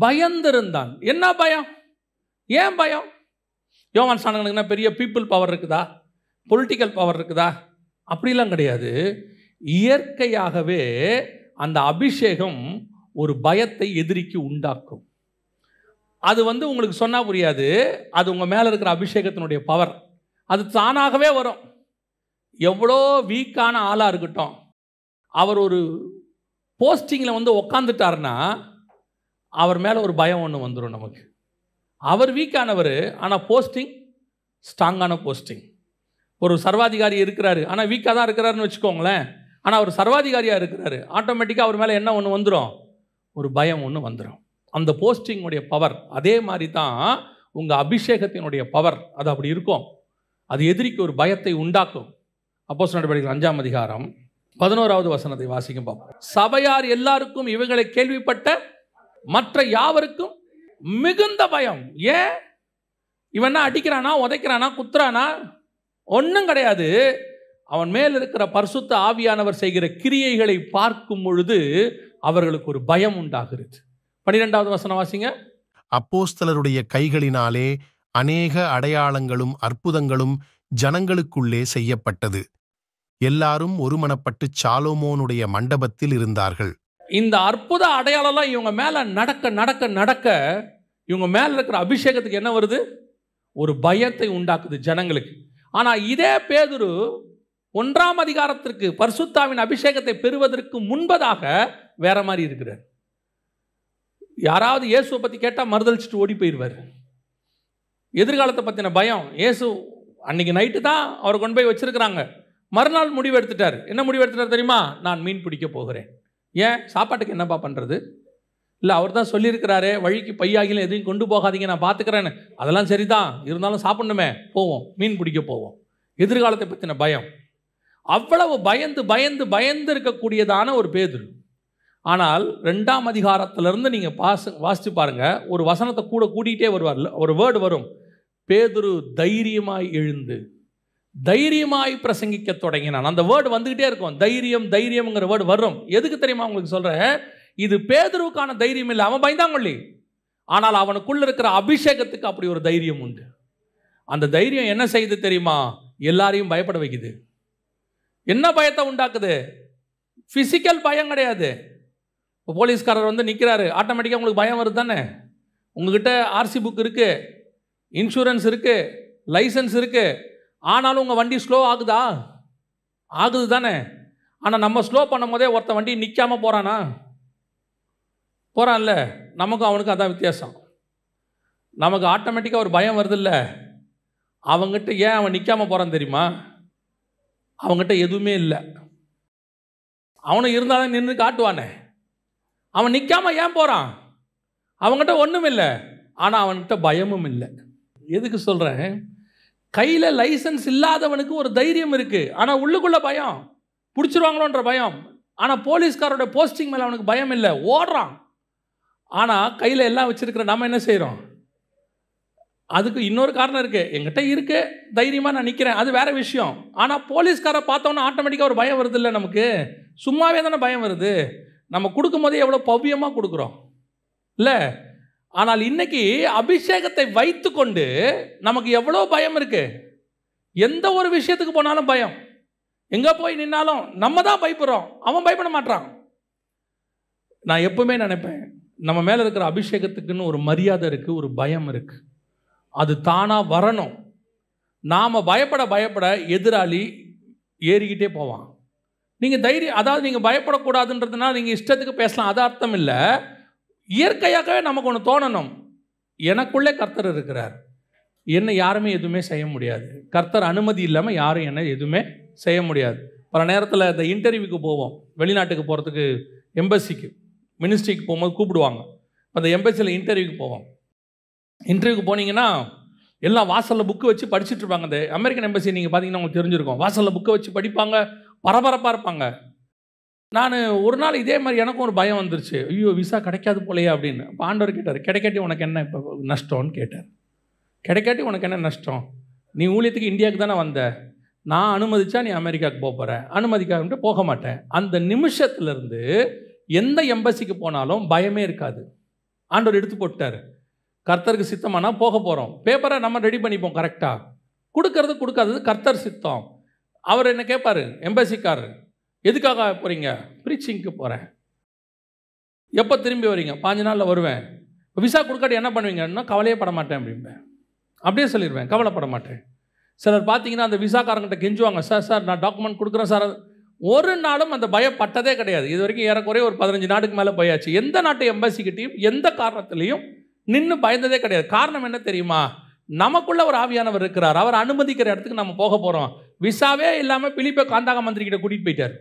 பயந்திருந்தான் என்ன பயம் ஏன் பயம் யோவான் ஸ்டானகனுக்குனா பெரிய பீப்புள் பவர் இருக்குதா பொலிட்டிக்கல் பவர் இருக்குதா அப்படிலாம் கிடையாது இயற்கையாகவே அந்த அபிஷேகம் ஒரு பயத்தை எதிரிக்கு உண்டாக்கும் அது வந்து உங்களுக்கு சொன்னால் புரியாது அது உங்கள் மேலே இருக்கிற அபிஷேகத்தினுடைய பவர் அது தானாகவே வரும் எவ்வளோ வீக்கான ஆளாக இருக்கட்டும் அவர் ஒரு போஸ்டிங்கில் வந்து உக்காந்துட்டார்னா அவர் மேலே ஒரு பயம் ஒன்று வந்துடும் நமக்கு அவர் வீக்கானவர் ஆனால் போஸ்டிங் ஸ்ட்ராங்கான போஸ்டிங் ஒரு சர்வாதிகாரி இருக்கிறாரு ஆனால் வீக்காக தான் இருக்கிறாருன்னு வச்சுக்கோங்களேன் ஆனால் அவர் சர்வாதிகாரியாக இருக்கிறாரு ஆட்டோமேட்டிக்காக அவர் மேலே என்ன ஒன்று வந்துடும் ஒரு பயம் ஒன்று வந்துடும் அந்த போஸ்டிங்குடைய பவர் அதே மாதிரி தான் உங்கள் அபிஷேகத்தினுடைய பவர் அது அப்படி இருக்கும் அது எதிரிக்கு ஒரு பயத்தை உண்டாக்கும் அப்போஸ் நடவடிக்கை அஞ்சாம் அதிகாரம் பதினோராவது வசனத்தை வாசிக்கும் பார்ப்போம் சபையார் எல்லாருக்கும் இவங்களை கேள்விப்பட்ட மற்ற யாவருக்கும் மிகுந்த பயம் ஏன் இவன் அடிக்கிறானா உதைக்கிறானா குத்துறானா ஒன்றும் கிடையாது அவன் மேல் இருக்கிற பரிசுத்த ஆவியானவர் செய்கிற கிரியைகளை பார்க்கும் பொழுது அவர்களுக்கு ஒரு பயம் உண்டாகிறது பனிரெண்டாவது வசனம் வாசிங்க அப்போஸ்தலருடைய கைகளினாலே அநேக அடையாளங்களும் அற்புதங்களும் ஜனங்களுக்குள்ளே செய்யப்பட்டது எல்லாரும் ஒருமனப்பட்டு சாலோமோனுடைய மண்டபத்தில் இருந்தார்கள் இந்த அற்புத அடையாளம்லாம் இவங்க மேல நடக்க நடக்க நடக்க இவங்க மேல இருக்கிற அபிஷேகத்துக்கு என்ன வருது ஒரு பயத்தை உண்டாக்குது ஜனங்களுக்கு ஆனா இதே பேதுரு ஒன்றாம் அதிகாரத்திற்கு பர்சுத்தாவின் அபிஷேகத்தை பெறுவதற்கு முன்பதாக வேற மாதிரி இருக்கிறார் யாராவது இயேசுவை பற்றி கேட்டால் மறுதளிச்சுட்டு ஓடி போயிடுவார் எதிர்காலத்தை பற்றின பயம் இயேசு அன்னைக்கு நைட்டு தான் அவரை கொண்டு போய் வச்சுருக்குறாங்க மறுநாள் முடிவு எடுத்துட்டார் என்ன முடிவு எடுத்துட்டார் தெரியுமா நான் மீன் பிடிக்க போகிறேன் ஏன் சாப்பாட்டுக்கு என்னப்பா பண்ணுறது இல்லை அவர் தான் சொல்லியிருக்கிறாரு வழிக்கு பையாகில எதையும் கொண்டு போகாதீங்க நான் பார்த்துக்கிறேன்னு அதெல்லாம் சரி தான் இருந்தாலும் சாப்பிடணுமே போவோம் மீன் பிடிக்க போவோம் எதிர்காலத்தை பற்றின பயம் அவ்வளவு பயந்து பயந்து பயந்து இருக்கக்கூடியதான ஒரு பேதுரு ஆனால் ரெண்டாம் அதிகாரத்திலிருந்து நீங்கள் பாச வாசித்து பாருங்கள் ஒரு வசனத்தை கூட கூட்டிகிட்டே வருவார் ஒரு வேர்டு வரும் பேதுரு தைரியமாய் எழுந்து தைரியமாய் பிரசங்கிக்க தொடங்கினான் அந்த வேர்டு வந்துக்கிட்டே இருக்கும் தைரியம் தைரியம்ங்கிற வேர்டு வரும் எதுக்கு தெரியுமா உங்களுக்கு சொல்கிறேன் இது பேதுருவுக்கான தைரியம் இல்லை அவன் பயந்தாங்கொள்ளி ஆனால் அவனுக்குள்ளே இருக்கிற அபிஷேகத்துக்கு அப்படி ஒரு தைரியம் உண்டு அந்த தைரியம் என்ன செய்யுது தெரியுமா எல்லாரையும் பயப்பட வைக்குது என்ன பயத்தை உண்டாக்குது ஃபிசிக்கல் பயம் கிடையாது இப்போ போலீஸ்காரர் வந்து நிற்கிறாரு ஆட்டோமேட்டிக்காக உங்களுக்கு பயம் வருது தானே உங்கள்கிட்ட ஆர்சி புக் இருக்குது இன்சூரன்ஸ் இருக்குது லைசன்ஸ் இருக்குது ஆனாலும் உங்கள் வண்டி ஸ்லோ ஆகுதா ஆகுது தானே ஆனால் நம்ம ஸ்லோ பண்ணும் போதே ஒருத்த வண்டி நிற்காமல் போகிறானா போகிறான்ல நமக்கும் அவனுக்கும் அதான் வித்தியாசம் நமக்கு ஆட்டோமேட்டிக்காக ஒரு பயம் வருதில்ல அவங்ககிட்ட ஏன் அவன் நிற்காமல் போகிறான் தெரியுமா அவங்ககிட்ட எதுவுமே இல்லை அவனை இருந்தால்தான் நின்று காட்டுவானே அவன் நிற்காமல் ஏன் போகிறான் அவங்ககிட்ட ஒன்றும் இல்லை ஆனால் அவன்கிட்ட பயமும் இல்லை எதுக்கு சொல்கிறேன் கையில் லைசன்ஸ் இல்லாதவனுக்கு ஒரு தைரியம் இருக்குது ஆனால் உள்ளுக்குள்ளே பயம் பிடிச்சிருவாங்களோன்ற பயம் ஆனால் போலீஸ்காரோட போஸ்டிங் மேலே அவனுக்கு பயம் இல்லை ஓடுறான் ஆனால் கையில் எல்லாம் வச்சுருக்கிற நம்ம என்ன செய்கிறோம் அதுக்கு இன்னொரு காரணம் இருக்குது எங்கிட்ட இருக்கு தைரியமாக நான் நிற்கிறேன் அது வேறு விஷயம் ஆனால் போலீஸ்காரை பார்த்தோன்னா ஆட்டோமேட்டிக்காக ஒரு பயம் வருது இல்லை நமக்கு சும்மாவே தானே பயம் வருது நம்ம கொடுக்கும்போதே எவ்வளோ பவ்யமாக கொடுக்குறோம் இல்லை ஆனால் இன்னைக்கு அபிஷேகத்தை வைத்து கொண்டு நமக்கு எவ்வளோ பயம் இருக்குது எந்த ஒரு விஷயத்துக்கு போனாலும் பயம் எங்கே போய் நின்னாலும் நம்ம தான் பயப்படுறோம் அவன் பயப்பட மாட்டான் நான் எப்பவுமே நினைப்பேன் நம்ம மேலே இருக்கிற அபிஷேகத்துக்குன்னு ஒரு மரியாதை இருக்குது ஒரு பயம் இருக்குது அது தானாக வரணும் நாம் பயப்பட பயப்பட எதிராளி ஏறிக்கிட்டே போவான் நீங்கள் தைரியம் அதாவது நீங்கள் பயப்படக்கூடாதுன்றதுனால் நீங்கள் இஷ்டத்துக்கு பேசலாம் அது அர்த்தம் இல்லை இயற்கையாகவே நமக்கு ஒன்று தோணணும் எனக்குள்ளே கர்த்தர் இருக்கிறார் என்னை யாருமே எதுவுமே செய்ய முடியாது கர்த்தர் அனுமதி இல்லாமல் யாரும் என்னை எதுவுமே செய்ய முடியாது பல நேரத்தில் இந்த இன்டர்வியூக்கு போவோம் வெளிநாட்டுக்கு போகிறதுக்கு எம்பசிக்கு மினிஸ்ட்ரிக்கு போகும்போது கூப்பிடுவாங்க அந்த எம்பசியில் இன்டர்வியூக்கு போவோம் இன்டர்வியூக்கு போனீங்கன்னா எல்லாம் வாசலில் புக்கு வச்சு இருப்பாங்க அந்த அமெரிக்கன் எம்பசி நீங்கள் பார்த்தீங்கன்னா உங்களுக்கு தெரிஞ்சிருக்கும் வாசலில் புக்கை வச்சு படிப்பாங்க பரபரப்பாக இருப்பாங்க நான் ஒரு நாள் இதே மாதிரி எனக்கும் ஒரு பயம் வந்துருச்சு ஐயோ விசா கிடைக்காது போலையே அப்படின்னு பாண்டவர் கேட்டார் கிடைக்காட்டி உனக்கு என்ன இப்போ நஷ்டம்னு கேட்டார் கிடைக்காட்டி உனக்கு என்ன நஷ்டம் நீ ஊழியத்துக்கு இந்தியாவுக்கு தானே வந்த நான் அனுமதிச்சா நீ அமெரிக்காவுக்கு போக போகிற அனுமதிக்காதுன்ட்டு போக மாட்டேன் அந்த நிமிஷத்துலேருந்து எந்த எம்பசிக்கு போனாலும் பயமே இருக்காது ஆண்டவர் எடுத்து போட்டார் கர்த்தருக்கு சித்தமானால் போக போகிறோம் பேப்பரை நம்ம ரெடி பண்ணிப்போம் கரெக்டாக கொடுக்கறது கொடுக்காதது கர்த்தர் சித்தம் அவர் என்ன கேட்பார் எம்பசிக்காரர் எதுக்காக போகிறீங்க ப்ரீச்சிங்க்கு போகிறேன் எப்போ திரும்பி வரீங்க பாஞ்சு நாளில் வருவேன் இப்போ விசா கொடுக்காட்டி என்ன பண்ணுவீங்கன்னா கவலையே பட மாட்டேன் அப்படிம்பேன் அப்படியே சொல்லிடுவேன் கவலைப்பட மாட்டேன் சிலர் பார்த்தீங்கன்னா அந்த விசாக்காரங்கிட்ட கெஞ்சுவாங்க சார் சார் நான் டாக்குமெண்ட் கொடுக்குறேன் சார் ஒரு நாளும் அந்த பயப்பட்டதே கிடையாது இது வரைக்கும் ஏறக்குறைய ஒரு பதினஞ்சு நாட்டுக்கு மேலே போயாச்சு எந்த நாட்டு எம்பாசிக்கிட்டையும் எந்த காரணத்துலையும் நின்று பயந்ததே கிடையாது காரணம் என்ன தெரியுமா நமக்குள்ள ஒரு ஆவியானவர் இருக்கிறார் அவர் அனுமதிக்கிற இடத்துக்கு நம்ம போக போகிறோம் விசாவே இல்லாமல் பிலிப்பை காந்தாக மந்திரிக்கிட்ட கூட்டிகிட்டு போயிட்டார்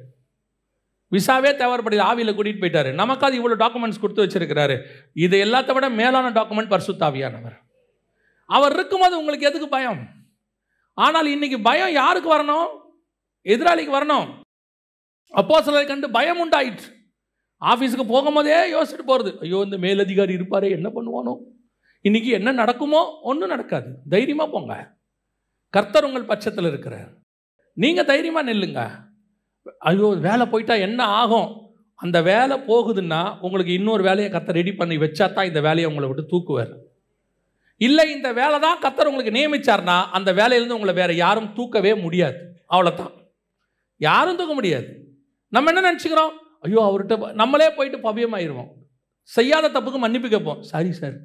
விசாவே தேவைப்படுது ஆவியில் கூட்டிகிட்டு போயிட்டார் அது இவ்வளோ டாக்குமெண்ட்ஸ் கொடுத்து வச்சிருக்கிறாரு இது எல்லாத்த விட மேலான டாக்குமெண்ட் பர்சுத்தாவியானவர் அவர் இருக்கும்போது உங்களுக்கு எதுக்கு பயம் ஆனால் இன்னைக்கு பயம் யாருக்கு வரணும் எதிராளிக்கு வரணும் அப்போ சிலரை கண்டு பயம் உண்டாயிற்று ஆஃபீஸுக்கு போகும்போதே யோசிச்சுட்டு போகிறது ஐயோ இந்த மேலதிகாரி இருப்பாரே என்ன பண்ணுவானோ இன்றைக்கி என்ன நடக்குமோ ஒன்றும் நடக்காது தைரியமாக போங்க கர்த்தர் உங்கள் பட்சத்தில் இருக்கிறார் நீங்கள் தைரியமாக நில்லுங்க ஐயோ வேலை போயிட்டா என்ன ஆகும் அந்த வேலை போகுதுன்னா உங்களுக்கு இன்னொரு வேலையை கத்த ரெடி பண்ணி வச்சா தான் இந்த வேலையை உங்களை விட்டு தூக்குவார் இல்லை இந்த வேலை தான் கத்தர் உங்களுக்கு நியமிச்சார்னா அந்த வேலையிலேருந்து உங்களை வேறு யாரும் தூக்கவே முடியாது அவ்வளோதான் யாரும் தூக்க முடியாது நம்ம என்ன நினச்சிக்கிறோம் ஐயோ அவர்கிட்ட நம்மளே போயிட்டு பவியமாயிருவோம் செய்யாத தப்புக்கு மன்னிப்பு கேட்போம் சாரி சார்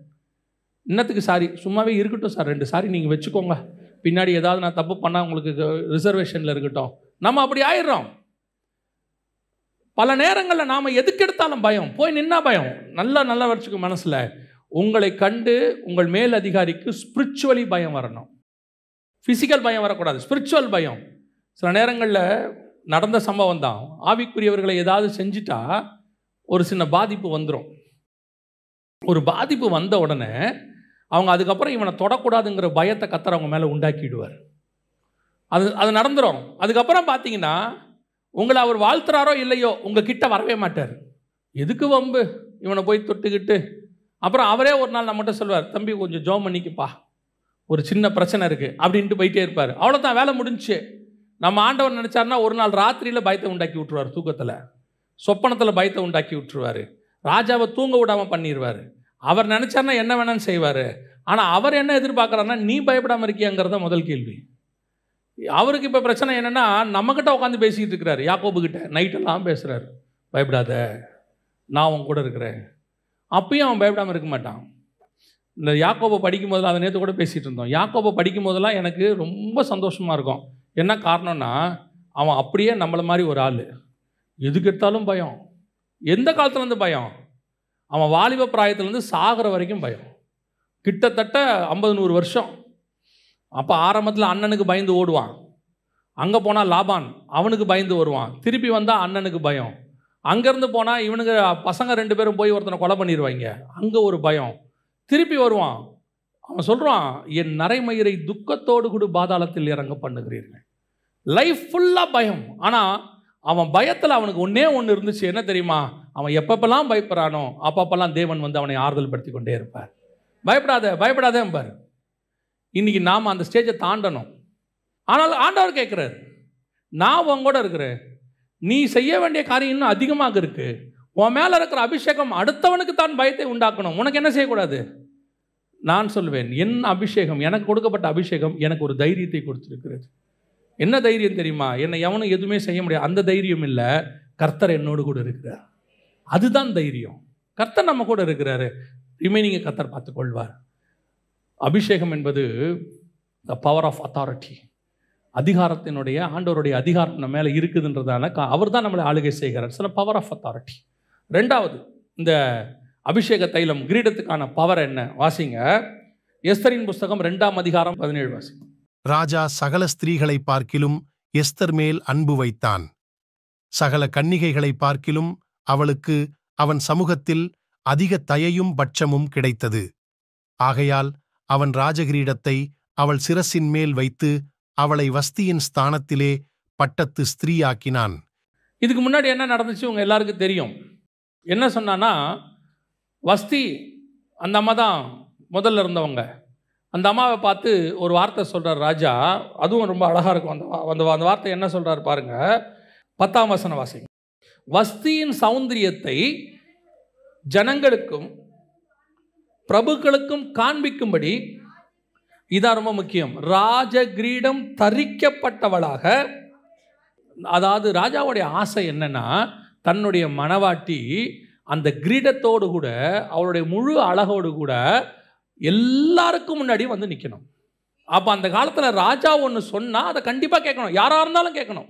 இன்னத்துக்கு சாரி சும்மாவே இருக்கட்டும் சார் ரெண்டு சாரி நீங்கள் வச்சுக்கோங்க பின்னாடி ஏதாவது நான் தப்பு பண்ணால் உங்களுக்கு ரிசர்வேஷனில் இருக்கட்டும் நம்ம அப்படி ஆயிடுறோம் பல நேரங்களில் நாம் எதுக்கு எடுத்தாலும் பயம் போய் நின்னா பயம் நல்லா நல்லா வச்சுக்க மனசில் உங்களை கண்டு உங்கள் மேல் அதிகாரிக்கு ஸ்பிரிச்சுவலி பயம் வரணும் ஃபிசிக்கல் பயம் வரக்கூடாது ஸ்பிரிச்சுவல் பயம் சில நேரங்களில் நடந்த சம்பவம் தான் ஆவிக்குரியவர்களை ஏதாவது செஞ்சுட்டா ஒரு சின்ன பாதிப்பு வந்துடும் ஒரு பாதிப்பு வந்த உடனே அவங்க அதுக்கப்புறம் இவனை தொடக்கூடாதுங்கிற பயத்தை கத்தர் அவங்க மேலே உண்டாக்கிடுவார் அது அது நடந்துடும் அதுக்கப்புறம் பார்த்தீங்கன்னா உங்களை அவர் வாழ்த்துறாரோ இல்லையோ உங்கள் கிட்ட வரவே மாட்டார் எதுக்கு வம்பு இவனை போய் தொட்டுக்கிட்டு அப்புறம் அவரே ஒரு நாள் நம்மகிட்ட சொல்வார் தம்பி கொஞ்சம் ஜோம் பண்ணிக்குப்பா ஒரு சின்ன பிரச்சனை இருக்குது அப்படின்ட்டு போயிட்டே இருப்பார் அவ்வளோதான் வேலை முடிஞ்சு நம்ம ஆண்டவர் நினச்சார்னா ஒரு நாள் ராத்திரியில் பயத்தை உண்டாக்கி விட்டுருவார் தூக்கத்தில் சொப்பனத்தில் பயத்தை உண்டாக்கி விட்டுருவார் ராஜாவை தூங்க விடாமல் பண்ணிடுவார் அவர் நினச்சார்னா என்ன வேணான்னு செய்வார் ஆனால் அவர் என்ன எதிர்பார்க்குறாருன்னா நீ பயப்படாமல் இருக்கியாங்கிறத முதல் கேள்வி அவருக்கு இப்போ பிரச்சனை என்னென்னா நம்மக்கிட்ட உட்காந்து பேசிக்கிட்டு இருக்கிறாரு யாக்கோபுக்கிட்ட நைட்டெல்லாம் பேசுகிறாரு பயப்படாத நான் உன் கூட இருக்கிறேன் அப்பயும் அவன் பயப்படாமல் இருக்க மாட்டான் இந்த யாக்கோபை படிக்கும் போதெல்லாம் அதை நேற்று கூட பேசிகிட்டு இருந்தோம் யாக்கோபை படிக்கும் போதெல்லாம் எனக்கு ரொம்ப சந்தோஷமாக இருக்கும் என்ன காரணம்னா அவன் அப்படியே நம்மளை மாதிரி ஒரு ஆள் எதுக்கு எடுத்தாலும் பயம் எந்த காலத்துலேருந்து பயம் அவன் வாலிப பிராயத்துலேருந்து சாகிற வரைக்கும் பயம் கிட்டத்தட்ட ஐம்பது நூறு வருஷம் அப்போ ஆரம்பத்தில் அண்ணனுக்கு பயந்து ஓடுவான் அங்கே போனால் லாபான் அவனுக்கு பயந்து வருவான் திருப்பி வந்தால் அண்ணனுக்கு பயம் அங்கேருந்து போனால் இவனுங்க பசங்க ரெண்டு பேரும் போய் ஒருத்தனை கொலை பண்ணிடுவாங்க அங்கே ஒரு பயம் திருப்பி வருவான் அவன் சொல்கிறான் என் நரைமயிரை துக்கத்தோடு கூட பாதாளத்தில் இறங்க பண்ணுகிறீர்கள் லைஃப் ஃபுல்லாக பயம் ஆனால் அவன் பயத்தில் அவனுக்கு ஒன்றே ஒன்று இருந்துச்சு என்ன தெரியுமா அவன் எப்பப்பெல்லாம் பயப்படுறானோ அப்பப்பெல்லாம் தேவன் வந்து அவனை ஆறுதல் படுத்தி கொண்டே இருப்பார் பயப்படாத பயப்படாத பார் இன்றைக்கி நாம் அந்த ஸ்டேஜை தாண்டணும் ஆனால் ஆண்டவர் கேட்குறாரு நான் உன் கூட இருக்கிறேன் நீ செய்ய வேண்டிய காரியம் இன்னும் அதிகமாக இருக்குது உன் மேலே இருக்கிற அபிஷேகம் அடுத்தவனுக்கு தான் பயத்தை உண்டாக்கணும் உனக்கு என்ன செய்யக்கூடாது நான் சொல்வேன் என் அபிஷேகம் எனக்கு கொடுக்கப்பட்ட அபிஷேகம் எனக்கு ஒரு தைரியத்தை கொடுத்துருக்கிறது என்ன தைரியம் தெரியுமா என்னை எவனும் எதுவுமே செய்ய முடியாது அந்த தைரியம் இல்லை கர்த்தர் என்னோடு கூட இருக்கிறார் அதுதான் தைரியம் கர்த்தர் நம்ம கூட இருக்கிறாரு ரிமைனிங்கை கர்த்தர் பார்த்துக்கொள்வார் அபிஷேகம் என்பது த பவர் ஆஃப் அத்தாரிட்டி அதிகாரத்தினுடைய ஆண்டவருடைய அதிகாரம் நம்ம மேலே இருக்குதுன்றதான அவர் தான் நம்மளை ஆளுகை செய்கிறார் சில பவர் ஆஃப் அத்தாரிட்டி ரெண்டாவது இந்த அபிஷேக தைலம் கிரீடத்துக்கான பவர் என்ன வாசிங்க எஸ்தரின் புஸ்தகம் ரெண்டாம் அதிகாரம் பதினேழு வாசிங்க ராஜா சகல ஸ்திரீகளை பார்க்கிலும் எஸ்தர் மேல் அன்பு வைத்தான் சகல கன்னிகைகளை பார்க்கிலும் அவளுக்கு அவன் சமூகத்தில் அதிக தயையும் பட்சமும் கிடைத்தது ஆகையால் அவன் ராஜகிரீடத்தை அவள் சிரசின் மேல் வைத்து அவளை வஸ்தியின் ஸ்தானத்திலே பட்டத்து ஸ்திரீயாக்கினான் இதுக்கு முன்னாடி என்ன நடந்துச்சு உங்க எல்லாருக்கும் தெரியும் என்ன சொன்னான்னா வஸ்தி அந்த அம்மா தான் முதல்ல இருந்தவங்க அந்த அம்மாவை பார்த்து ஒரு வார்த்தை சொல்கிறார் ராஜா அதுவும் ரொம்ப அழகாக இருக்கும் அந்த அந்த அந்த வார்த்தை என்ன சொல்கிறார் பாருங்கள் பத்தாம் வசன வாசிங்க வஸ்தியின் சௌந்தரியத்தை ஜனங்களுக்கும் பிரபுக்களுக்கும் காண்பிக்கும்படி இதான் ரொம்ப முக்கியம் ராஜ கிரீடம் தரிக்கப்பட்டவளாக அதாவது ராஜாவுடைய ஆசை என்னென்னா தன்னுடைய மனவாட்டி அந்த கிரீடத்தோடு கூட அவளுடைய முழு அழகோடு கூட எல்லாருக்கும் முன்னாடி வந்து நிற்கணும் அப்போ அந்த காலத்தில் ராஜா ஒன்று சொன்னால் அதை கண்டிப்பாக கேட்கணும் யாராக இருந்தாலும் கேட்கணும்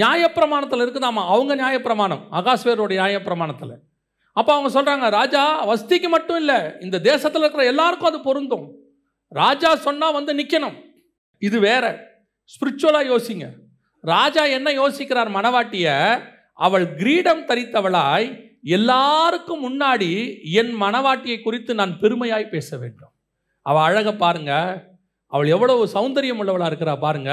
நியாயப்பிரமாணத்தில் இருக்குதாமா அவங்க நியாயப்பிரமாணம் அகாஸ்வேரோடைய நியாயப்பிரமாணத்தில் அப்போ அவங்க சொல்கிறாங்க ராஜா வஸ்திக்கு மட்டும் இல்லை இந்த தேசத்தில் இருக்கிற எல்லாருக்கும் அது பொருந்தும் ராஜா சொன்னால் வந்து நிற்கணும் இது வேற ஸ்பிரிச்சுவலாக யோசிங்க ராஜா என்ன யோசிக்கிறார் மனவாட்டியை அவள் கிரீடம் தரித்தவளாய் எல்லாருக்கும் முன்னாடி என் மனவாட்டியை குறித்து நான் பெருமையாய் பேச வேண்டும் அவள் அழகை பாருங்க அவள் எவ்வளவு சௌந்தரியம் உள்ளவளாக இருக்கிறா பாருங்க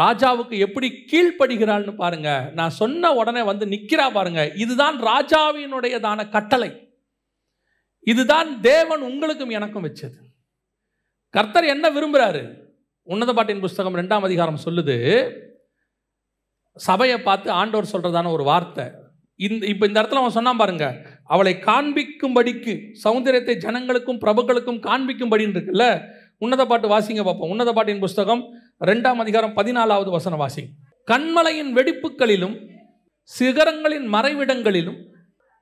ராஜாவுக்கு எப்படி கீழ்ப்படுகிறாள்னு பாருங்க நான் சொன்ன உடனே வந்து நிற்கிறா பாருங்க இதுதான் ராஜாவினுடையதான கட்டளை இதுதான் தேவன் உங்களுக்கும் எனக்கும் வச்சது கர்த்தர் என்ன விரும்புகிறாரு உன்னத பாட்டின் புஸ்தகம் ரெண்டாம் அதிகாரம் சொல்லுது சபையை பார்த்து ஆண்டோர் சொல்கிறதான ஒரு வார்த்தை இந்த இப்போ இந்த இடத்துல அவன் சொன்னான் பாருங்க அவளை காண்பிக்கும்படிக்கு சௌந்தரியத்தை ஜனங்களுக்கும் பிரபுக்களுக்கும் காண்பிக்கும்படின்னு இருக்குல்ல உன்னத பாட்டு வாசிங்க பார்ப்போம் உன்னத பாட்டின் புஸ்தகம் ரெண்டாம் அதிகாரம் பதினாலாவது வசன வாசி கண்மலையின் வெடிப்புகளிலும் சிகரங்களின் மறைவிடங்களிலும்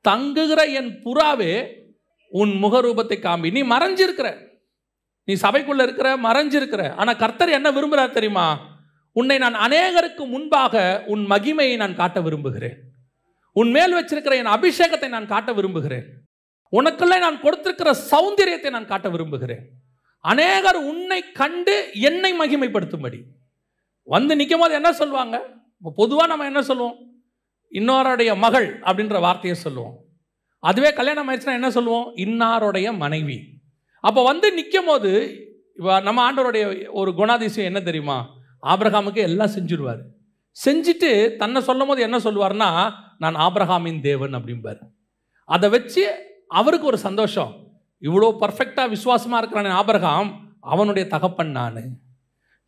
தங்குகிற என் புறாவே உன் முகரூபத்தை காம்பி நீ மறைஞ்சிருக்கிற நீ சபைக்குள்ளே இருக்கிற மறைஞ்சிருக்கிற ஆனால் கர்த்தர் என்ன விரும்புகிறார் தெரியுமா உன்னை நான் அநேகருக்கு முன்பாக உன் மகிமையை நான் காட்ட விரும்புகிறேன் உன் மேல் வச்சிருக்கிற என் அபிஷேகத்தை நான் காட்ட விரும்புகிறேன் உனக்குள்ளே நான் கொடுத்திருக்கிற சௌந்தரியத்தை நான் காட்ட விரும்புகிறேன் அநேகர் உன்னை கண்டு என்னை மகிமைப்படுத்தும்படி வந்து நிற்கும் போது என்ன சொல்லுவாங்க இப்போ பொதுவாக நம்ம என்ன சொல்லுவோம் இன்னொருடைய மகள் அப்படின்ற வார்த்தையை சொல்லுவோம் அதுவே கல்யாணம் ஆயிடுச்சுனா என்ன சொல்லுவோம் இன்னாருடைய மனைவி அப்போ வந்து நிற்கும் போது நம்ம ஆண்டவருடைய ஒரு குணாதிசயம் என்ன தெரியுமா ஆபிரகாமுக்கு எல்லாம் செஞ்சுருவார் செஞ்சுட்டு தன்னை சொல்லும் போது என்ன சொல்லுவார்னா நான் ஆப்ரஹாமின் தேவன் அப்படிம்பார் அதை வச்சு அவருக்கு ஒரு சந்தோஷம் இவ்வளோ பர்ஃபெக்டாக விசுவாசமாக இருக்கிறானே ஆபரகாம் அவனுடைய தகப்பன் நான்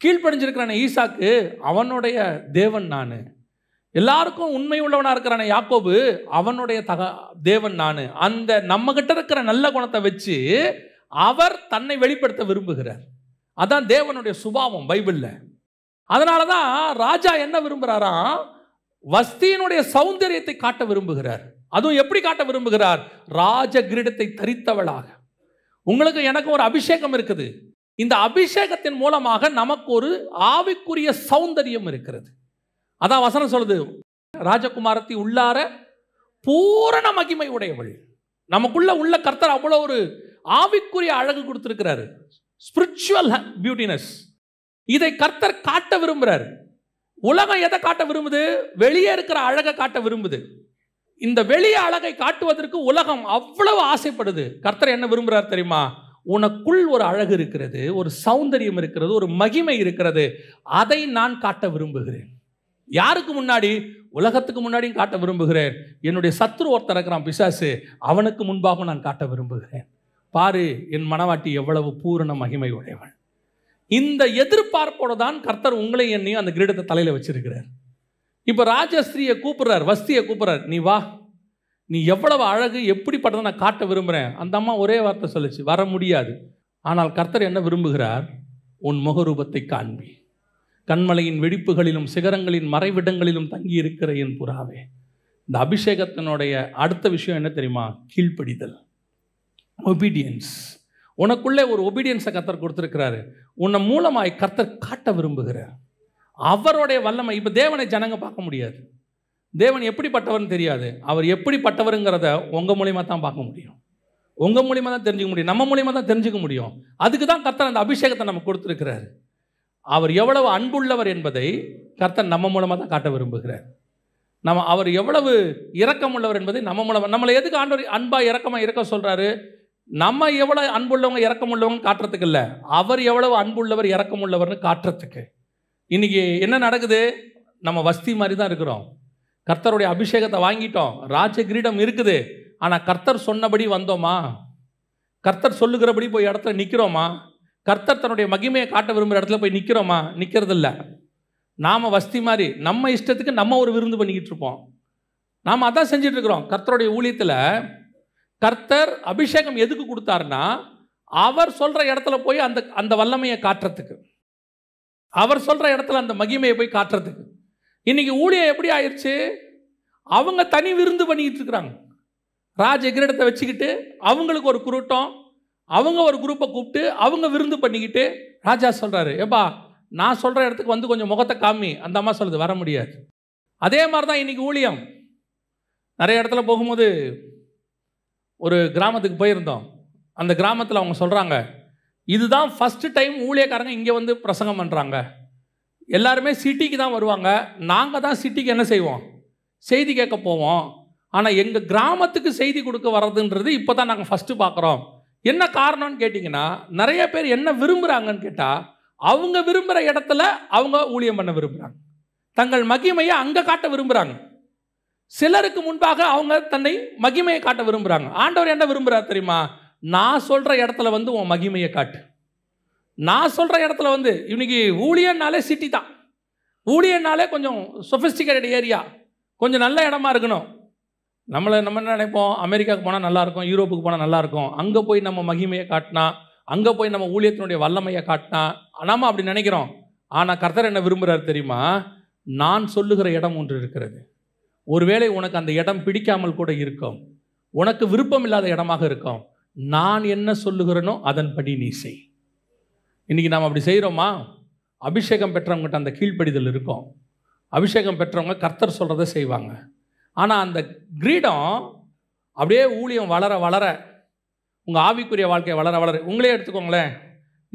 கீழ்ப்படிஞ்சிருக்கிறானே ஈசாக்கு அவனுடைய தேவன் நான் எல்லாருக்கும் உண்மை உள்ளவனாக இருக்கிறான யாக்கோபு அவனுடைய தக தேவன் நான் அந்த நம்மகிட்ட இருக்கிற நல்ல குணத்தை வச்சு அவர் தன்னை வெளிப்படுத்த விரும்புகிறார் அதான் தேவனுடைய சுபாவம் பைபிளில் அதனால தான் ராஜா என்ன விரும்புகிறாராம் வஸ்தியினுடைய சௌந்தரியத்தை காட்ட விரும்புகிறார் அதுவும் எப்படி காட்ட விரும்புகிறார் ராஜ கிரீடத்தை தரித்தவளாக உங்களுக்கு எனக்கு ஒரு அபிஷேகம் இருக்குது இந்த அபிஷேகத்தின் மூலமாக நமக்கு ஒரு ஆவிக்குரிய சௌந்தரியம் இருக்கிறது அதான் வசனம் சொல்லுது ராஜகுமாரத்தை உள்ளார பூரண மகிமை உடையவள் நமக்குள்ள உள்ள கர்த்தர் அவ்வளோ ஒரு ஆவிக்குரிய அழகு கொடுத்துருக்கிறாரு ஸ்பிரிச்சுவல் பியூட்டினஸ் இதை கர்த்தர் காட்ட விரும்புகிறார் உலகம் எதை காட்ட விரும்புது வெளியே இருக்கிற அழகை காட்ட விரும்புது இந்த வெளிய அழகை காட்டுவதற்கு உலகம் அவ்வளவு ஆசைப்படுது கர்த்தர் என்ன விரும்புகிறார் தெரியுமா உனக்குள் ஒரு அழகு இருக்கிறது ஒரு சௌந்தரியம் இருக்கிறது ஒரு மகிமை இருக்கிறது அதை நான் காட்ட விரும்புகிறேன் யாருக்கு முன்னாடி உலகத்துக்கு முன்னாடியும் காட்ட விரும்புகிறேன் என்னுடைய சத்ரு ஒருத்தர் இருக்கிறான் பிசாசு அவனுக்கு முன்பாகவும் நான் காட்ட விரும்புகிறேன் பாரு என் மனவாட்டி எவ்வளவு பூரண மகிமை உடையவன் இந்த எதிர்பார்ப்போட தான் கர்த்தர் உங்களை என்னையும் அந்த கிரீடத்தை தலையில் வச்சிருக்கிறார் இப்போ ராஜஸ்ரீயை கூப்பிட்றார் வஸ்தியை கூப்பிட்றார் நீ வா நீ எவ்வளவு அழகு எப்படிப்பட்டதை நான் காட்ட விரும்புகிறேன் அந்த அம்மா ஒரே வார்த்தை சொல்லிச்சு வர முடியாது ஆனால் கர்த்தர் என்ன விரும்புகிறார் உன் முகரூபத்தை காண்பி கண்மலையின் வெடிப்புகளிலும் சிகரங்களின் மறைவிடங்களிலும் தங்கி இருக்கிற என் புறாவே இந்த அபிஷேகத்தினுடைய அடுத்த விஷயம் என்ன தெரியுமா கீழ்ப்படிதல் ஒபீடியன்ஸ் உனக்குள்ளே ஒரு ஒபீடியன்ஸை கத்தர் கொடுத்துருக்கிறாரு உன்னை மூலமாய் கத்தர் காட்ட விரும்புகிறார் அவருடைய வல்லமை இப்போ தேவனை ஜனங்க பார்க்க முடியாது தேவன் எப்படிப்பட்டவர்னு தெரியாது அவர் எப்படிப்பட்டவருங்கிறத உங்கள் மூலியமாக தான் பார்க்க முடியும் உங்கள் மூலியமாக தான் தெரிஞ்சுக்க முடியும் நம்ம மூலிமா தான் தெரிஞ்சுக்க முடியும் அதுக்கு தான் கர்த்தர் அந்த அபிஷேகத்தை நம்ம கொடுத்துருக்கிறாரு அவர் எவ்வளவு அன்புள்ளவர் என்பதை கர்த்தர் நம்ம மூலமாக தான் காட்ட விரும்புகிறார் நம்ம அவர் எவ்வளவு இரக்கம் உள்ளவர் என்பதை நம்ம மூலமாக நம்மளை எதுக்கு ஆண்டவர் அன்பாக இறக்கமாக இறக்க சொல்கிறாரு நம்ம எவ்வளோ அன்புள்ளவங்க இறக்கம் உள்ளவங்க காட்டுறதுக்கு இல்லை அவர் எவ்வளவு அன்புள்ளவர் இறக்கமுள்ளவர்னு காட்டுறதுக்கு இன்றைக்கி என்ன நடக்குது நம்ம வஸ்தி மாதிரி தான் இருக்கிறோம் கர்த்தருடைய அபிஷேகத்தை வாங்கிட்டோம் ராஜ கிரீடம் இருக்குது ஆனால் கர்த்தர் சொன்னபடி வந்தோமா கர்த்தர் சொல்லுகிறபடி போய் இடத்துல நிற்கிறோமா கர்த்தர் தன்னுடைய மகிமையை காட்ட விரும்புகிற இடத்துல போய் நிற்கிறோமா இல்லை நாம் வஸ்தி மாதிரி நம்ம இஷ்டத்துக்கு நம்ம ஒரு விருந்து பண்ணிக்கிட்டு இருப்போம் நாம் அதான் செஞ்சிட்ருக்குறோம் கர்த்தருடைய ஊழியத்தில் கர்த்தர் அபிஷேகம் எதுக்கு கொடுத்தாருன்னா அவர் சொல்கிற இடத்துல போய் அந்த அந்த வல்லமையை காட்டுறதுக்கு அவர் சொல்கிற இடத்துல அந்த மகிமையை போய் காட்டுறதுக்கு இன்றைக்கி ஊழியம் எப்படி ஆயிடுச்சு அவங்க தனி விருந்து பண்ணிக்கிட்டு இருக்கிறாங்க ராஜ கிரீடத்தை வச்சுக்கிட்டு அவங்களுக்கு ஒரு குருட்டம் அவங்க ஒரு குரூப்பை கூப்பிட்டு அவங்க விருந்து பண்ணிக்கிட்டு ராஜா சொல்கிறாரு ஏப்பா நான் சொல்கிற இடத்துக்கு வந்து கொஞ்சம் முகத்தை காமி அந்த அம்மா சொல்லுது வர முடியாது அதே மாதிரி தான் இன்றைக்கி ஊழியம் நிறைய இடத்துல போகும்போது ஒரு கிராமத்துக்கு போயிருந்தோம் அந்த கிராமத்தில் அவங்க சொல்கிறாங்க இதுதான் ஃபஸ்ட்டு டைம் ஊழியக்காரங்க இங்கே வந்து பிரசங்கம் பண்ணுறாங்க எல்லாருமே சிட்டிக்கு தான் வருவாங்க நாங்கள் தான் சிட்டிக்கு என்ன செய்வோம் செய்தி கேட்க போவோம் ஆனால் எங்கள் கிராமத்துக்கு செய்தி கொடுக்க வர்றதுன்றது இப்போ தான் நாங்கள் ஃபஸ்ட்டு பார்க்குறோம் என்ன காரணம்னு கேட்டிங்கன்னா நிறைய பேர் என்ன விரும்புகிறாங்கன்னு கேட்டால் அவங்க விரும்புகிற இடத்துல அவங்க ஊழியம் பண்ண விரும்புகிறாங்க தங்கள் மகிமையை அங்கே காட்ட விரும்புகிறாங்க சிலருக்கு முன்பாக அவங்க தன்னை மகிமையை காட்ட விரும்புகிறாங்க ஆண்டவர் என்ன விரும்புகிறார் தெரியுமா நான் சொல்கிற இடத்துல வந்து உன் மகிமையை காட்டு நான் சொல்கிற இடத்துல வந்து இன்றைக்கி ஊழியனாலே சிட்டி தான் ஊழியனாலே கொஞ்சம் சொஃபிஸ்டிகேட்டட் ஏரியா கொஞ்சம் நல்ல இடமா இருக்கணும் நம்மளை நம்ம என்ன நினைப்போம் அமெரிக்காவுக்கு போனால் நல்லாயிருக்கும் யூரோப்புக்கு போனால் நல்லாயிருக்கும் அங்கே போய் நம்ம மகிமையை காட்டினா அங்கே போய் நம்ம ஊழியத்தினுடைய வல்லமையை காட்டினா நாம் அப்படி நினைக்கிறோம் ஆனால் கர்த்தர் என்ன விரும்புகிறார் தெரியுமா நான் சொல்லுகிற இடம் ஒன்று இருக்கிறது ஒருவேளை உனக்கு அந்த இடம் பிடிக்காமல் கூட இருக்கும் உனக்கு விருப்பம் இல்லாத இடமாக இருக்கும் நான் என்ன சொல்லுகிறேனோ அதன்படி நீ செய் இன்றைக்கி நாம் அப்படி செய்கிறோமா அபிஷேகம் பெற்றவங்ககிட்ட அந்த கீழ்ப்படிதல் இருக்கும் அபிஷேகம் பெற்றவங்க கர்த்தர் சொல்கிறத செய்வாங்க ஆனால் அந்த கிரீடம் அப்படியே ஊழியம் வளர வளர உங்கள் ஆவிக்குரிய வாழ்க்கை வளர வளர உங்களே எடுத்துக்கோங்களேன்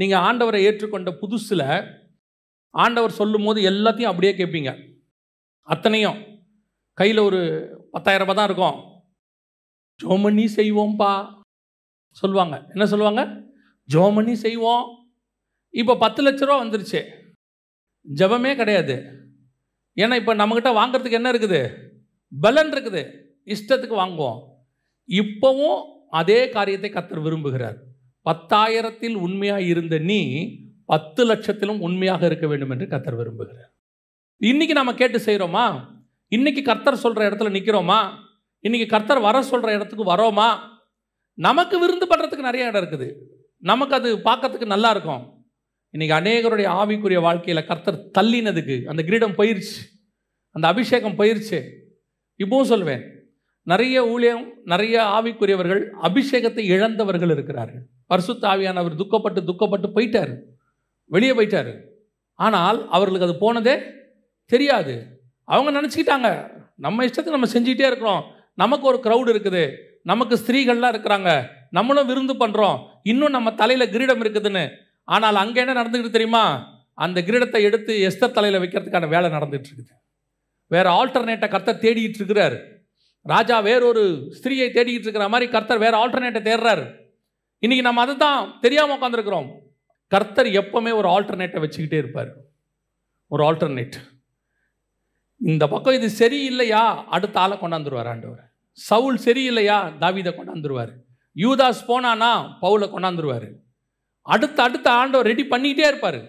நீங்கள் ஆண்டவரை ஏற்றுக்கொண்ட புதுசில் ஆண்டவர் சொல்லும் போது எல்லாத்தையும் அப்படியே கேட்பீங்க அத்தனையும் கையில் ஒரு பத்தாயிரம் ரூபாய் தான் இருக்கும் ஜோமணி செய்வோம்ப்பா சொல்லுவாங்க என்ன சொல்லுவாங்க ஜோமணி செய்வோம் இப்போ பத்து லட்ச ரூபா வந்துருச்சு ஜபமே கிடையாது ஏன்னா இப்போ நம்மக்கிட்ட வாங்கிறதுக்கு என்ன இருக்குது பலன் இருக்குது இஷ்டத்துக்கு வாங்குவோம் இப்போவும் அதே காரியத்தை கத்தர் விரும்புகிறார் பத்தாயிரத்தில் உண்மையாக இருந்த நீ பத்து லட்சத்திலும் உண்மையாக இருக்க வேண்டும் என்று கத்தர் விரும்புகிறார் இன்னைக்கு நம்ம கேட்டு செய்கிறோமா இன்றைக்கி கர்த்தர் சொல்கிற இடத்துல நிற்கிறோமா இன்றைக்கி கர்த்தர் வர சொல்கிற இடத்துக்கு வரோமா நமக்கு விருந்து பண்ணுறதுக்கு நிறைய இடம் இருக்குது நமக்கு அது பார்க்கறதுக்கு நல்லா இருக்கும் இன்றைக்கி அநேகருடைய ஆவிக்குரிய வாழ்க்கையில் கர்த்தர் தள்ளினதுக்கு அந்த கிரீடம் போயிருச்சு அந்த அபிஷேகம் போயிருச்சு இப்போவும் சொல்வேன் நிறைய ஊழியம் நிறைய ஆவிக்குரியவர்கள் அபிஷேகத்தை இழந்தவர்கள் இருக்கிறார்கள் பரிசுத்த ஆவியானவர் துக்கப்பட்டு துக்கப்பட்டு போயிட்டார் வெளியே போயிட்டார் ஆனால் அவர்களுக்கு அது போனதே தெரியாது அவங்க நினச்சிக்கிட்டாங்க நம்ம இஷ்டத்துக்கு நம்ம செஞ்சுக்கிட்டே இருக்கிறோம் நமக்கு ஒரு க்ரௌடு இருக்குது நமக்கு ஸ்திரீகள்லாம் இருக்கிறாங்க நம்மளும் விருந்து பண்ணுறோம் இன்னும் நம்ம தலையில் கிரீடம் இருக்குதுன்னு ஆனால் அங்கே என்ன நடந்துக்கிட்டு தெரியுமா அந்த கிரீடத்தை எடுத்து எஸ்தர் தலையில் வைக்கிறதுக்கான வேலை நடந்துகிட்டு இருக்குது வேறு ஆல்டர்னேட்டை கர்த்தர் தேடிக்கிட்டு இருக்கிறார் ராஜா வேறொரு ஸ்திரீயை தேடிக்கிட்டு இருக்கிற மாதிரி கர்த்தர் வேறு ஆல்டர்னேட்டை தேடுறார் இன்றைக்கி நம்ம அதை தான் தெரியாமல் உட்காந்துருக்குறோம் கர்த்தர் எப்போவுமே ஒரு ஆல்டர்னேட்டை வச்சுக்கிட்டே இருப்பார் ஒரு ஆல்டர்னேட் இந்த பக்கம் இது சரியில்லையா அடுத்த ஆளை கொண்டாந்துருவார் ஆண்டவர் சவுல் சரியில்லையா தாவிதை கொண்டாந்துருவார் யூதாஸ் போனானா பவுலை கொண்டாந்துருவார் அடுத்த அடுத்த ஆண்டவர் ரெடி பண்ணிக்கிட்டே இருப்பார்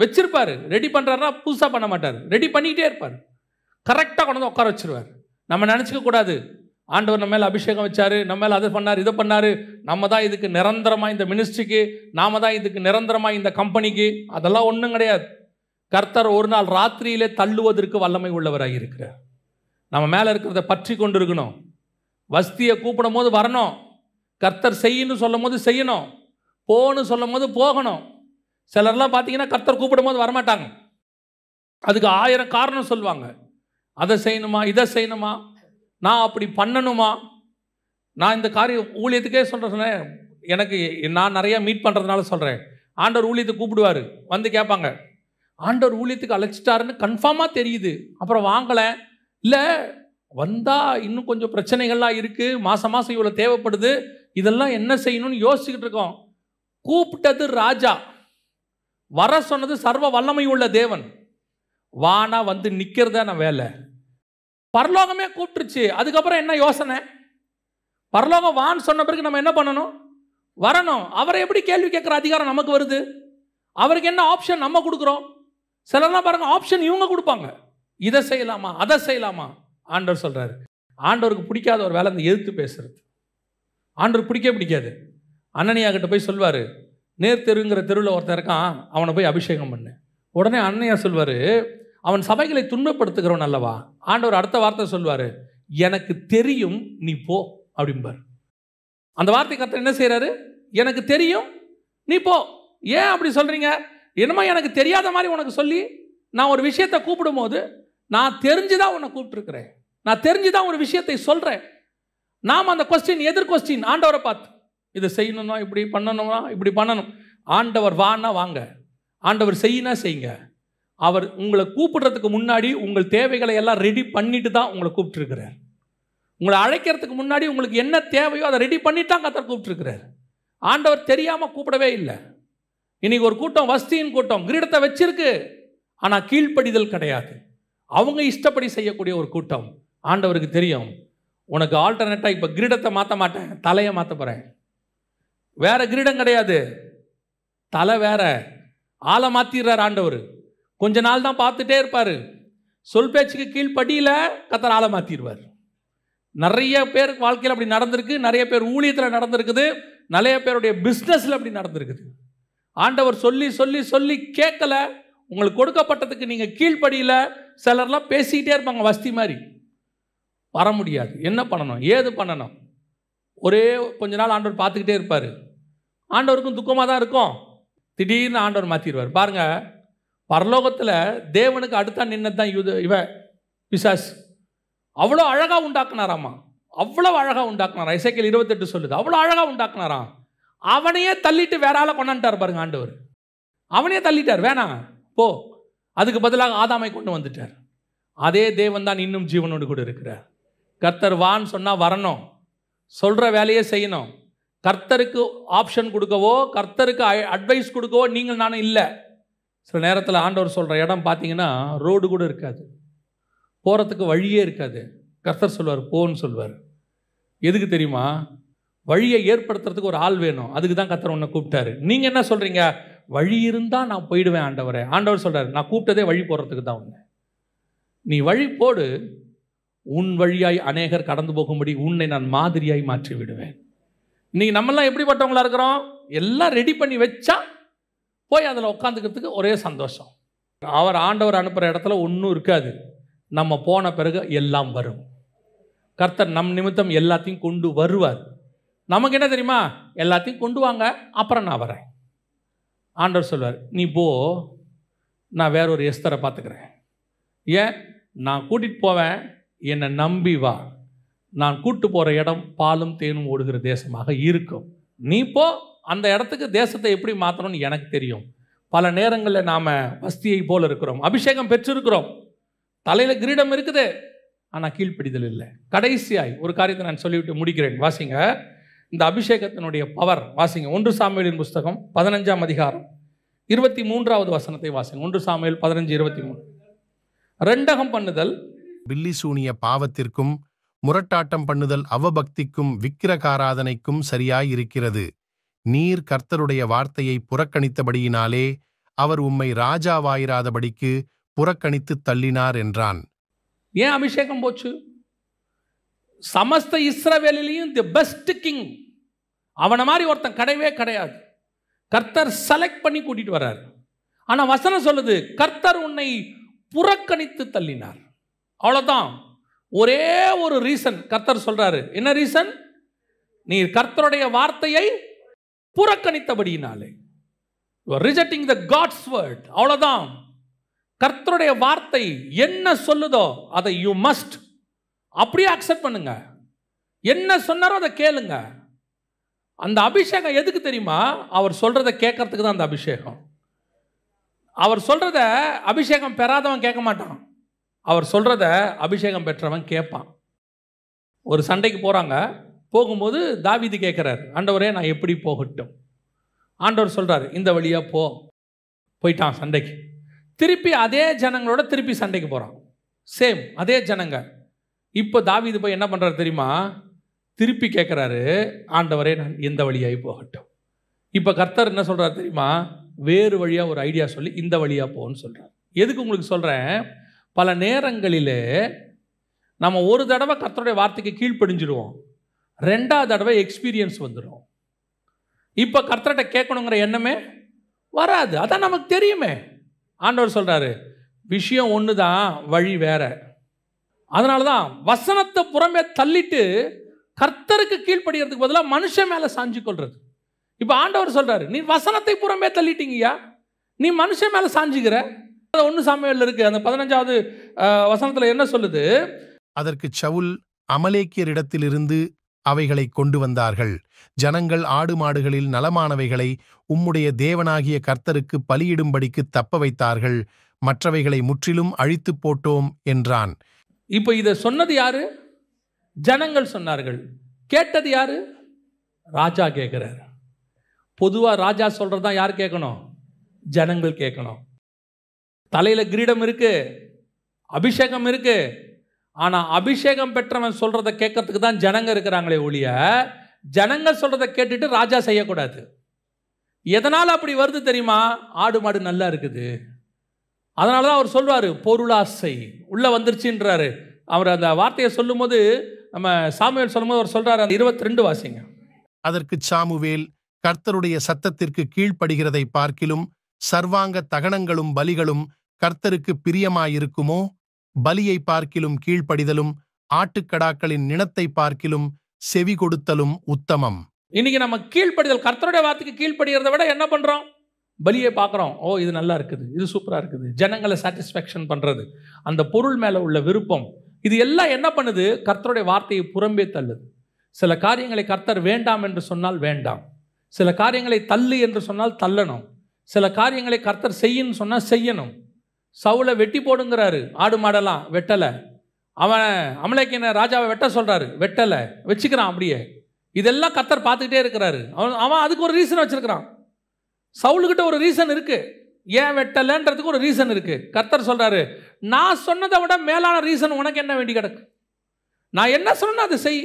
வச்சிருப்பார் ரெடி பண்ணுறாருனா புதுசாக பண்ண மாட்டார் ரெடி பண்ணிக்கிட்டே இருப்பார் கரெக்டாக கொண்டு வந்து உட்கார வச்சிருவார் நம்ம நினச்சிக்க கூடாது ஆண்டவர் நம்ம மேலே அபிஷேகம் வச்சார் நம்ம மேலே அதை பண்ணார் இதை பண்ணார் நம்ம தான் இதுக்கு நிரந்தரமாக இந்த மினிஸ்ட்ரிக்கு நாம தான் இதுக்கு நிரந்தரமாக இந்த கம்பெனிக்கு அதெல்லாம் ஒன்றும் கிடையாது கர்த்தர் ஒரு நாள் ராத்திரியிலே தள்ளுவதற்கு வல்லமை உள்ளவராக இருக்கிறார் நம்ம மேலே இருக்கிறத பற்றி கொண்டு இருக்கணும் வஸ்தியை கூப்பிடும் போது வரணும் கர்த்தர் செய்யின்னு சொல்லும் போது செய்யணும் போன்னு சொல்லும் போது போகணும் சிலர்லாம் பார்த்தீங்கன்னா கர்த்தர் கூப்பிடும் போது வரமாட்டாங்க அதுக்கு ஆயிரம் காரணம் சொல்லுவாங்க அதை செய்யணுமா இதை செய்யணுமா நான் அப்படி பண்ணணுமா நான் இந்த காரியம் ஊழியத்துக்கே சொல்கிறேன் எனக்கு நான் நிறையா மீட் பண்ணுறதுனால சொல்கிறேன் ஆண்டவர் ஊழியத்தை கூப்பிடுவார் வந்து கேட்பாங்க ஆண்டவர் ஊழியத்துக்கு அழைச்சிட்டாருன்னு கன்ஃபார்மாக தெரியுது அப்புறம் வாங்கலை இல்லை வந்தால் இன்னும் கொஞ்சம் பிரச்சனைகள்லாம் இருக்குது மாதம் மாதம் இவ்வளோ தேவைப்படுது இதெல்லாம் என்ன செய்யணும்னு யோசிச்சுக்கிட்டு இருக்கோம் கூப்பிட்டது ராஜா வர சொன்னது சர்வ வல்லமை உள்ள தேவன் வானா வந்து நிற்கிறதா நான் வேலை பரலோகமே கூப்பிட்டுருச்சு அதுக்கப்புறம் என்ன யோசனை பரலோகம் வான்னு சொன்ன பிறகு நம்ம என்ன பண்ணணும் வரணும் அவரை எப்படி கேள்வி கேட்குற அதிகாரம் நமக்கு வருது அவருக்கு என்ன ஆப்ஷன் நம்ம கொடுக்குறோம் சிலர்லாம் பாருங்கள் ஆப்ஷன் இவங்க கொடுப்பாங்க இதை செய்யலாமா அதை செய்யலாமா ஆண்டவர் சொல்கிறாரு ஆண்டவருக்கு பிடிக்காத ஒரு வேலை இந்த எதிர்த்து பேசுறது ஆண்டவர் பிடிக்கவே பிடிக்காது அண்ணனியா போய் சொல்வார் நேர் தெருங்கிற தெருவில் ஒருத்தர் இருக்கான் அவனை போய் அபிஷேகம் பண்ணு உடனே அன்னையா சொல்வார் அவன் சபைகளை துன்பப்படுத்துகிறவன் அல்லவா ஆண்டவர் அடுத்த வார்த்தை சொல்வார் எனக்கு தெரியும் நீ போ அப்படிம்பார் அந்த வார்த்தை கத்த என்ன செய்கிறாரு எனக்கு தெரியும் நீ போ ஏன் அப்படி சொல்கிறீங்க என்னமா எனக்கு தெரியாத மாதிரி உனக்கு சொல்லி நான் ஒரு விஷயத்தை கூப்பிடும்போது நான் தெரிஞ்சு தான் உன்னை கூப்பிட்டுருக்குறேன் நான் தெரிஞ்சு தான் ஒரு விஷயத்தை சொல்கிறேன் நாம் அந்த கொஸ்டின் எதிர் கொஸ்டின் ஆண்டவரை பார்த்து இதை செய்யணும்னா இப்படி பண்ணணும்னா இப்படி பண்ணணும் ஆண்டவர் வான்னா வாங்க ஆண்டவர் செய்யினா செய்யுங்க அவர் உங்களை கூப்பிடுறதுக்கு முன்னாடி உங்கள் தேவைகளை எல்லாம் ரெடி பண்ணிட்டு தான் உங்களை கூப்பிட்டுருக்கிறார் உங்களை அழைக்கிறதுக்கு முன்னாடி உங்களுக்கு என்ன தேவையோ அதை ரெடி பண்ணிட்டு தான் கத்தர் கூப்பிட்டுருக்கிறார் ஆண்டவர் தெரியாமல் கூப்பிடவே இல்லை இன்னைக்கு ஒரு கூட்டம் வஸ்தியின் கூட்டம் கிரீடத்தை வச்சிருக்கு ஆனால் கீழ்ப்படிதல் கிடையாது அவங்க இஷ்டப்படி செய்யக்கூடிய ஒரு கூட்டம் ஆண்டவருக்கு தெரியும் உனக்கு ஆல்டர்னேட்டாக இப்போ கிரீடத்தை மாற்ற மாட்டேன் தலையை மாற்ற போகிறேன் வேற கிரீடம் கிடையாது தலை வேற ஆளை மாற்றிடுறார் ஆண்டவர் கொஞ்ச நாள் தான் பார்த்துட்டே இருப்பார் சொல் பேச்சுக்கு கீழ்ப்படியில் கத்தர் ஆளை மாற்றிடுவார் நிறைய பேர் வாழ்க்கையில் அப்படி நடந்திருக்கு நிறைய பேர் ஊழியத்தில் நடந்திருக்குது நிறைய பேருடைய பிஸ்னஸில் அப்படி நடந்திருக்குது ஆண்டவர் சொல்லி சொல்லி சொல்லி கேட்கல உங்களுக்கு கொடுக்கப்பட்டதுக்கு நீங்கள் கீழ்ப்படியில் சிலர்லாம் பேசிக்கிட்டே இருப்பாங்க வசதி மாதிரி வர முடியாது என்ன பண்ணணும் ஏது பண்ணணும் ஒரே கொஞ்ச நாள் ஆண்டவர் பார்த்துக்கிட்டே இருப்பார் ஆண்டவருக்கும் துக்கமாக தான் இருக்கும் திடீர்னு ஆண்டவர் மாற்றிடுவார் பாருங்கள் பரலோகத்தில் தேவனுக்கு அடுத்தா நின்னது தான் இது இவ பிசாஸ் அவ்வளோ அழகாக உண்டாக்குனாராம்மா அவ்வளோ அழகாக உண்டாக்குனாரா இசைக்கல் இருபத்தெட்டு சொல்லுது அவ்வளோ அழகாக உண்டாக்குனாராம் அவனையே தள்ளிட்டு வேற ஆளை கொண்டான்ட்டார் பாருங்க ஆண்டவர் அவனையே தள்ளிட்டார் வேணாம் போ அதுக்கு பதிலாக ஆதாமை கொண்டு வந்துட்டார் அதே தேவன் தான் இன்னும் ஜீவனோடு கூட இருக்கிறார் கர்த்தர் வான்னு சொன்னால் வரணும் சொல்கிற வேலையே செய்யணும் கர்த்தருக்கு ஆப்ஷன் கொடுக்கவோ கர்த்தருக்கு அட்வைஸ் கொடுக்கவோ நீங்கள் நானும் இல்லை சில நேரத்தில் ஆண்டவர் சொல்கிற இடம் பார்த்தீங்கன்னா ரோடு கூட இருக்காது போகிறதுக்கு வழியே இருக்காது கர்த்தர் சொல்வார் போன்னு சொல்வார் எதுக்கு தெரியுமா வழியை ஏற்படுத்துறதுக்கு ஒரு ஆள் வேணும் அதுக்கு தான் கத்தர் உன்னை கூப்பிட்டாரு நீங்கள் என்ன சொல்கிறீங்க வழி இருந்தால் நான் போயிடுவேன் ஆண்டவரை ஆண்டவர் சொல்கிறார் நான் கூப்பிட்டதே வழி போடுறதுக்கு தான் உன்னை நீ வழி போடு உன் வழியாய் அநேகர் கடந்து போகும்படி உன்னை நான் மாதிரியாய் மாற்றி விடுவேன் இன்னைக்கு நம்மளாம் எப்படிப்பட்டவங்களா இருக்கிறோம் எல்லாம் ரெடி பண்ணி வச்சா போய் அதில் உட்காந்துக்கிறதுக்கு ஒரே சந்தோஷம் அவர் ஆண்டவர் அனுப்புகிற இடத்துல ஒன்றும் இருக்காது நம்ம போன பிறகு எல்லாம் வரும் கர்த்தர் நம் நிமித்தம் எல்லாத்தையும் கொண்டு வருவார் நமக்கு என்ன தெரியுமா எல்லாத்தையும் கொண்டு வாங்க அப்புறம் நான் வரேன் ஆண்டவர் சொல்வார் நீ போ நான் வேற ஒரு எஸ்தரை பார்த்துக்கிறேன் ஏன் நான் கூட்டிகிட்டு போவேன் என்னை நம்பி வா நான் கூட்டு போகிற இடம் பாலும் தேனும் ஓடுகிற தேசமாக இருக்கும் நீ போ அந்த இடத்துக்கு தேசத்தை எப்படி மாற்றணும்னு எனக்கு தெரியும் பல நேரங்களில் நாம் வஸ்தியை போல் இருக்கிறோம் அபிஷேகம் பெற்றிருக்கிறோம் தலையில் கிரீடம் இருக்குது ஆனால் கீழ்ப்பிடிதல் இல்லை கடைசியாய் ஒரு காரியத்தை நான் சொல்லிவிட்டு முடிக்கிறேன் வாசிங்க இந்த அபிஷேகத்தினுடைய பவர் வாசிங்க ஒன்று சாமியலின் புஸ்தகம் பதினஞ்சாம் அதிகாரம் இருபத்தி மூன்றாவது வசனத்தை வாசிங்க ஒன்று சாமியல் பதினஞ்சு இருபத்தி மூணு ரெண்டகம் பண்ணுதல் பில்லி சூனிய பாவத்திற்கும் முரட்டாட்டம் பண்ணுதல் அவபக்திக்கும் விக்கிரகாராதனைக்கும் சரியாயிருக்கிறது நீர் கர்த்தருடைய வார்த்தையை புறக்கணித்தபடியினாலே அவர் உம்மை ராஜாவாயிராதபடிக்கு புறக்கணித்து தள்ளினார் என்றான் ஏன் அபிஷேகம் போச்சு சமஸ்த இஸ்ரவேலிலையும் தி பெஸ்ட் கிங் அவனை மாதிரி ஒருத்தன் கிடையவே கிடையாது கர்த்தர் செலக்ட் பண்ணி கூட்டிகிட்டு வர்றார் ஆனால் வசனம் சொல்லுது கர்த்தர் உன்னை புறக்கணித்து தள்ளினார் அவ்வளோதான் ஒரே ஒரு ரீசன் கர்த்தர் சொல்கிறாரு என்ன ரீசன் நீ கர்த்தருடைய வார்த்தையை புறக்கணித்தபடியினாலே ரிஜெக்டிங் த காட்ஸ் வேர்ட் அவ்வளோதான் கர்த்தருடைய வார்த்தை என்ன சொல்லுதோ அதை யூ மஸ்ட் அப்படியே அக்செப்ட் பண்ணுங்க என்ன சொன்னாரோ அதை கேளுங்க அந்த அபிஷேகம் எதுக்கு தெரியுமா அவர் சொல்கிறத கேட்கறதுக்கு தான் அந்த அபிஷேகம் அவர் சொல்கிறத அபிஷேகம் பெறாதவன் கேட்க மாட்டான் அவர் சொல்கிறத அபிஷேகம் பெற்றவன் கேட்பான் ஒரு சண்டைக்கு போகிறாங்க போகும்போது தாவிது கேட்குறாரு ஆண்டவரே நான் எப்படி போகட்டும் ஆண்டவர் சொல்கிறாரு இந்த வழியாக போ போயிட்டான் சண்டைக்கு திருப்பி அதே ஜனங்களோட திருப்பி சண்டைக்கு போகிறான் சேம் அதே ஜனங்கள் இப்போ தாவி இது போய் என்ன பண்ணுறாரு தெரியுமா திருப்பி கேட்குறாரு ஆண்டவரே நான் எந்த வழியாகி போகட்டும் இப்போ கர்த்தர் என்ன சொல்கிறார் தெரியுமா வேறு வழியாக ஒரு ஐடியா சொல்லி இந்த வழியாக போகணும்னு சொல்கிறார் எதுக்கு உங்களுக்கு சொல்கிறேன் பல நேரங்களிலே நம்ம ஒரு தடவை கர்த்தருடைய வார்த்தைக்கு கீழ்ப்படிஞ்சிடுவோம் ரெண்டாவது தடவை எக்ஸ்பீரியன்ஸ் வந்துடும் இப்போ கர்த்தர்கிட்ட கேட்கணுங்கிற எண்ணமே வராது அதான் நமக்கு தெரியுமே ஆண்டவர் சொல்கிறாரு விஷயம் ஒன்று தான் வழி வேறு அதனால தான் வசனத்தை புறமே தள்ளிட்டு கர்த்தருக்கு கீழ்ப்படுகிறதுக்கு பதிலாக மனுஷன் மேலே சாஞ்சு கொள்வது இப்போ ஆண்டவர் சொல்கிறாரு நீ வசனத்தை புறமே தள்ளிட்டீங்கய்யா நீ மனுஷன் மேலே சாஞ்சுக்கிற அது ஒன்று சமையல் இருக்குது அந்த பதினஞ்சாவது வசனத்தில் என்ன சொல்லுது அதற்கு சவுல் இடத்திலிருந்து அவைகளை கொண்டு வந்தார்கள் ஜனங்கள் ஆடு மாடுகளில் நலமானவைகளை உம்முடைய தேவனாகிய கர்த்தருக்கு பலியிடும்படிக்கு தப்ப வைத்தார்கள் மற்றவைகளை முற்றிலும் அழித்துப் போட்டோம் என்றான் இப்போ இதை சொன்னது யாரு ஜனங்கள் சொன்னார்கள் கேட்டது யாரு ராஜா கேட்குறாரு பொதுவாக ராஜா சொல்கிறது தான் யார் கேட்கணும் ஜனங்கள் கேட்கணும் தலையில் கிரீடம் இருக்கு அபிஷேகம் இருக்கு ஆனால் அபிஷேகம் பெற்றவன் சொல்கிறத கேட்கறதுக்கு தான் ஜனங்க இருக்கிறாங்களே ஒழிய ஜனங்க சொல்கிறத கேட்டுட்டு ராஜா செய்யக்கூடாது எதனால் அப்படி வருது தெரியுமா ஆடு மாடு நல்லா இருக்குது அதனால தான் அவர் சொல்வார் பொருளாசை உள்ளே வந்துருச்சுன்றாரு அவர் அந்த வார்த்தையை சொல்லும்போது நம்ம சாமுவேல் சொல்லும்போது அவர் சொல்கிறார் அந்த இருபத்தி ரெண்டு வாசிங்க அதற்கு சாமுவேல் கர்த்தருடைய சத்தத்திற்கு கீழ்ப்படுகிறதை பார்க்கிலும் சர்வாங்க தகனங்களும் பலிகளும் கர்த்தருக்கு பிரியமாயிருக்குமோ பலியை பார்க்கிலும் கீழ்ப்படிதலும் ஆட்டுக்கடாக்களின் நினத்தை பார்க்கிலும் செவி கொடுத்தலும் உத்தமம் இன்னைக்கு நம்ம கீழ்ப்படிதல் கர்த்தருடைய வார்த்தைக்கு கீழ்ப்படுகிறத விட என்ன பண்றோம் பலியை பார்க்குறோம் ஓ இது நல்லா இருக்குது இது சூப்பராக இருக்குது ஜனங்களை சாட்டிஸ்ஃபேக்ஷன் பண்ணுறது அந்த பொருள் மேலே உள்ள விருப்பம் இது எல்லாம் என்ன பண்ணுது கர்த்தருடைய வார்த்தையை புறம்பே தள்ளுது சில காரியங்களை கர்த்தர் வேண்டாம் என்று சொன்னால் வேண்டாம் சில காரியங்களை தள்ளு என்று சொன்னால் தள்ளணும் சில காரியங்களை கர்த்தர் செய்யன்னு சொன்னால் செய்யணும் சவுளை வெட்டி போடுங்கிறாரு ஆடு மாடெல்லாம் வெட்டலை அவன் அமலைக்கின ராஜாவை வெட்ட சொல்கிறாரு வெட்டலை வச்சுக்கிறான் அப்படியே இதெல்லாம் கர்த்தர் பார்த்துக்கிட்டே இருக்கிறாரு அவன் அவன் அதுக்கு ஒரு ரீசன் வச்சுருக்கிறான் சவுலுக்கிட்ட ஒரு ரீசன் இருக்குது ஏன் வெட்டலைன்றதுக்கு ஒரு ரீசன் இருக்குது கர்த்தர் சொல்கிறாரு நான் சொன்னதை விட மேலான ரீசன் உனக்கு என்ன வேண்டி கிடக்கு நான் என்ன சொன்னேன் அதை செய்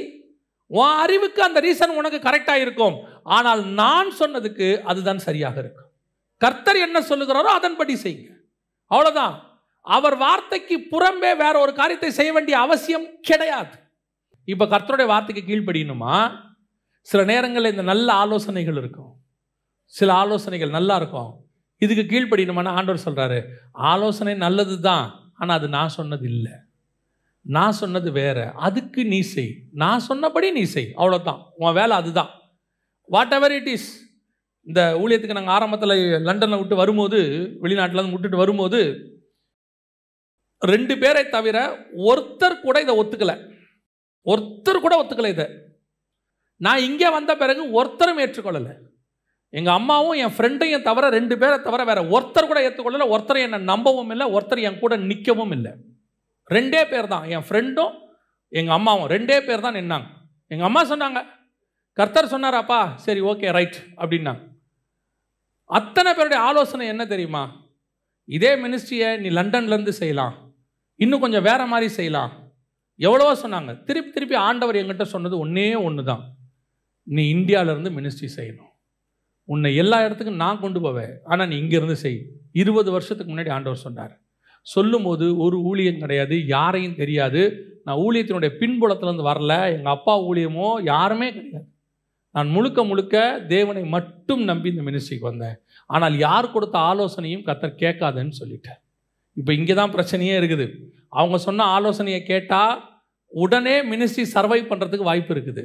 உன் அறிவுக்கு அந்த ரீசன் உனக்கு கரெக்டாக இருக்கும் ஆனால் நான் சொன்னதுக்கு அதுதான் சரியாக இருக்கும் கர்த்தர் என்ன சொல்லுகிறாரோ அதன்படி செய்யுங்க அவ்வளோதான் அவர் வார்த்தைக்கு புறம்பே வேற ஒரு காரியத்தை செய்ய வேண்டிய அவசியம் கிடையாது இப்போ கர்த்தருடைய வார்த்தைக்கு கீழ்ப்படியணுமா சில நேரங்களில் இந்த நல்ல ஆலோசனைகள் இருக்கும் சில ஆலோசனைகள் நல்லா இருக்கும் இதுக்கு கீழ்ப்படியணுமான ஆண்டவர் சொல்கிறாரு ஆலோசனை நல்லது தான் ஆனால் அது நான் சொன்னது இல்லை நான் சொன்னது வேற அதுக்கு நீ செய் நான் சொன்னபடி நீ செய் அவ்வளோதான் உன் வேலை அதுதான் வாட் எவர் இட் இஸ் இந்த ஊழியத்துக்கு நாங்கள் ஆரம்பத்தில் லண்டனில் விட்டு வரும்போது வெளிநாட்டில் விட்டுட்டு வரும்போது ரெண்டு பேரை தவிர ஒருத்தர் கூட இதை ஒத்துக்கலை ஒருத்தர் கூட ஒத்துக்கலை இதை நான் இங்கே வந்த பிறகு ஒருத்தரும் ஏற்றுக்கொள்ளலை எங்கள் அம்மாவும் என் ஃப்ரெண்டையும் தவிர ரெண்டு பேரை தவிர வேறு ஒருத்தர் கூட ஏற்றுக்கொள்ளலை ஒருத்தர் என்னை நம்பவும் இல்லை ஒருத்தர் என் கூட நிற்கவும் இல்லை ரெண்டே பேர் தான் என் ஃப்ரெண்டும் எங்கள் அம்மாவும் ரெண்டே பேர் தான் நின்னாங்க எங்கள் அம்மா சொன்னாங்க கர்த்தர் சொன்னாராப்பா சரி ஓகே ரைட் அப்படின்னாங்க அத்தனை பேருடைய ஆலோசனை என்ன தெரியுமா இதே மினிஸ்ட்ரியை நீ லண்டன்லேருந்து செய்யலாம் இன்னும் கொஞ்சம் வேற மாதிரி செய்யலாம் எவ்வளவோ சொன்னாங்க திருப்பி திருப்பி ஆண்டவர் எங்கிட்ட சொன்னது ஒன்றே ஒன்று தான் நீ இந்தியாவிலேருந்து மினிஸ்ட்ரி செய்யணும் உன்னை எல்லா இடத்துக்கும் நான் கொண்டு போவேன் ஆனால் நீ இங்கேருந்து செய் இருபது வருஷத்துக்கு முன்னாடி ஆண்டவர் சொன்னார் சொல்லும்போது ஒரு ஊழியம் கிடையாது யாரையும் தெரியாது நான் ஊழியத்தினுடைய இருந்து வரல எங்கள் அப்பா ஊழியமோ யாருமே கிடையாது நான் முழுக்க முழுக்க தேவனை மட்டும் நம்பி இந்த மினிஸ்ட்ரிக்கு வந்தேன் ஆனால் யார் கொடுத்த ஆலோசனையும் கத்தர் கேட்காதுன்னு சொல்லிட்டேன் இப்போ இங்கே தான் பிரச்சனையே இருக்குது அவங்க சொன்ன ஆலோசனையை கேட்டால் உடனே மினிஸ்ட்ரி சர்வை பண்ணுறதுக்கு வாய்ப்பு இருக்குது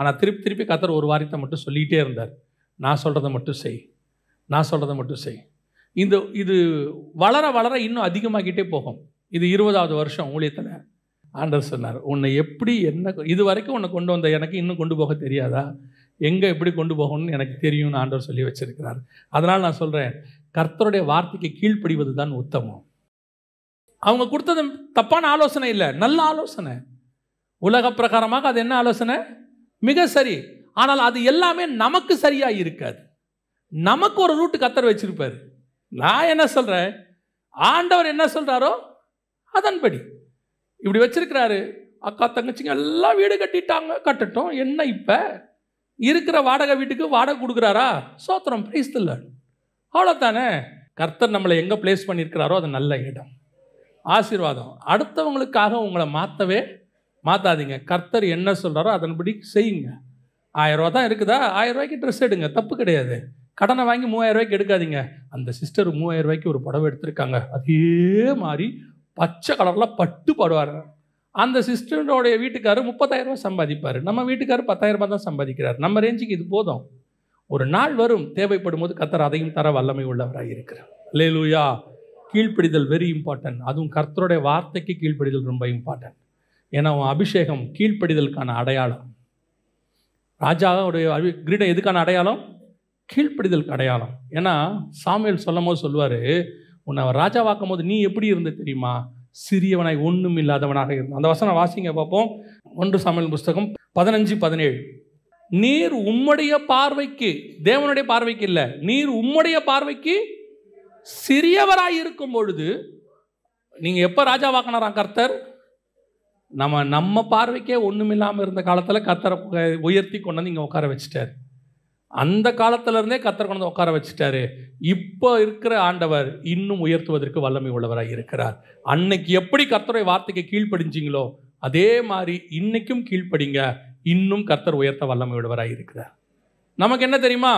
ஆனால் திருப்பி திருப்பி கத்தர் ஒரு வாரியத்தை மட்டும் சொல்லிகிட்டே இருந்தார் நான் சொல்கிறத மட்டும் செய் நான் சொல்கிறத மட்டும் செய் இந்த இது வளர வளர இன்னும் அதிகமாகிட்டே போகும் இது இருபதாவது வருஷம் ஊழியத்தில் ஆண்டர் சொன்னார் உன்னை எப்படி என்ன இது வரைக்கும் உன்னை கொண்டு வந்த எனக்கு இன்னும் கொண்டு போக தெரியாதா எங்கே எப்படி கொண்டு போகணும்னு எனக்கு தெரியும்னு ஆண்டவர் சொல்லி வச்சுருக்கிறார் அதனால் நான் சொல்கிறேன் கர்த்தருடைய வார்த்தைக்கு கீழ்ப்படிவது தான் உத்தமம் அவங்க கொடுத்தது தப்பான ஆலோசனை இல்லை நல்ல ஆலோசனை உலக பிரகாரமாக அது என்ன ஆலோசனை மிக சரி ஆனால் அது எல்லாமே நமக்கு சரியாக இருக்காது நமக்கு ஒரு ரூட்டு கத்தர் வச்சுருப்பார் நான் என்ன சொல்கிறேன் ஆண்டவர் என்ன சொல்கிறாரோ அதன்படி இப்படி வச்சுருக்கிறாரு அக்கா தங்கச்சிங்க எல்லாம் வீடு கட்டிட்டாங்க கட்டட்டும் என்ன இப்போ இருக்கிற வாடகை வீட்டுக்கு வாடகை கொடுக்குறாரா சோத்திரம் ப்ரைஸ் இல்லை அவ்வளோதானே கர்த்தர் நம்மளை எங்கே பிளேஸ் பண்ணியிருக்கிறாரோ அது நல்ல இடம் ஆசீர்வாதம் அடுத்தவங்களுக்காக உங்களை மாற்றவே மாற்றாதீங்க கர்த்தர் என்ன சொல்கிறாரோ அதன்படி செய்யுங்க ஆயிரரூவா தான் இருக்குதா ஆயிரம் ரூபாய்க்கு ட்ரெஸ் எடுங்க தப்பு கிடையாது கடனை வாங்கி ரூபாய்க்கு எடுக்காதீங்க அந்த சிஸ்டர் மூவாயிரம் ரூபாய்க்கு ஒரு புடவை எடுத்திருக்காங்க அதே மாதிரி பச்சை கலரில் பட்டு பாடுவார் அந்த சிஸ்டருடைய வீட்டுக்காரர் ரூபாய் சம்பாதிப்பார் நம்ம வீட்டுக்காரர் ரூபாய் தான் சம்பாதிக்கிறார் நம்ம ரேஞ்சுக்கு இது போதும் ஒரு நாள் வரும் தேவைப்படும் போது கத்தர் அதையும் தர வல்லமை உள்ளவராக இருக்கிறார் லே லூயா கீழ்ப்பிடிதல் வெரி இம்பார்ட்டன்ட் அதுவும் கர்த்தருடைய வார்த்தைக்கு கீழ்ப்பிடிதல் ரொம்ப இம்பார்ட்டன்ட் ஏன்னா அபிஷேகம் கீழ்ப்படிதலுக்கான அடையாளம் ராஜாவுடைய அறி கிரீடம் எதுக்கான அடையாளம் கீழ்ப்படிதல் அடையாளம் ஏன்னா சாமியல் சொல்லும் போது சொல்லுவார் உன்னை ராஜாவாக்கும் போது நீ எப்படி இருந்த தெரியுமா சிறியவனாய் ஒன்றும் இல்லாதவனாக இருந்தான் அந்த வசனம் வாசிங்க பார்ப்போம் ஒன்று சமையல் புஸ்தகம் பதினஞ்சு பதினேழு நீர் உம்முடைய பார்வைக்கு தேவனுடைய பார்வைக்கு இல்லை நீர் உம்முடைய பார்வைக்கு சிறியவராய் இருக்கும் பொழுது நீங்கள் எப்போ ராஜாவாக்கினாராம் கர்த்தர் நம்ம நம்ம பார்வைக்கே ஒன்றும் இல்லாமல் இருந்த காலத்தில் கத்தரை உயர்த்தி கொண்டு வந்து இங்கே உட்கார வச்சுட்டார் அந்த காலத்திலருந்தே கத்தரை கொண்டு வந்து உட்கார வச்சுட்டாரு இப்போ இருக்கிற ஆண்டவர் இன்னும் உயர்த்துவதற்கு வல்லமை உள்ளவராக இருக்கிறார் அன்னைக்கு எப்படி கத்தருடைய வார்த்தைக்கு கீழ்ப்படிஞ்சிங்களோ அதே மாதிரி இன்னைக்கும் கீழ்ப்படிங்க இன்னும் கர்த்தர் உயர்த்த வல்லமை உள்ளவராக இருக்கிறார் நமக்கு என்ன தெரியுமா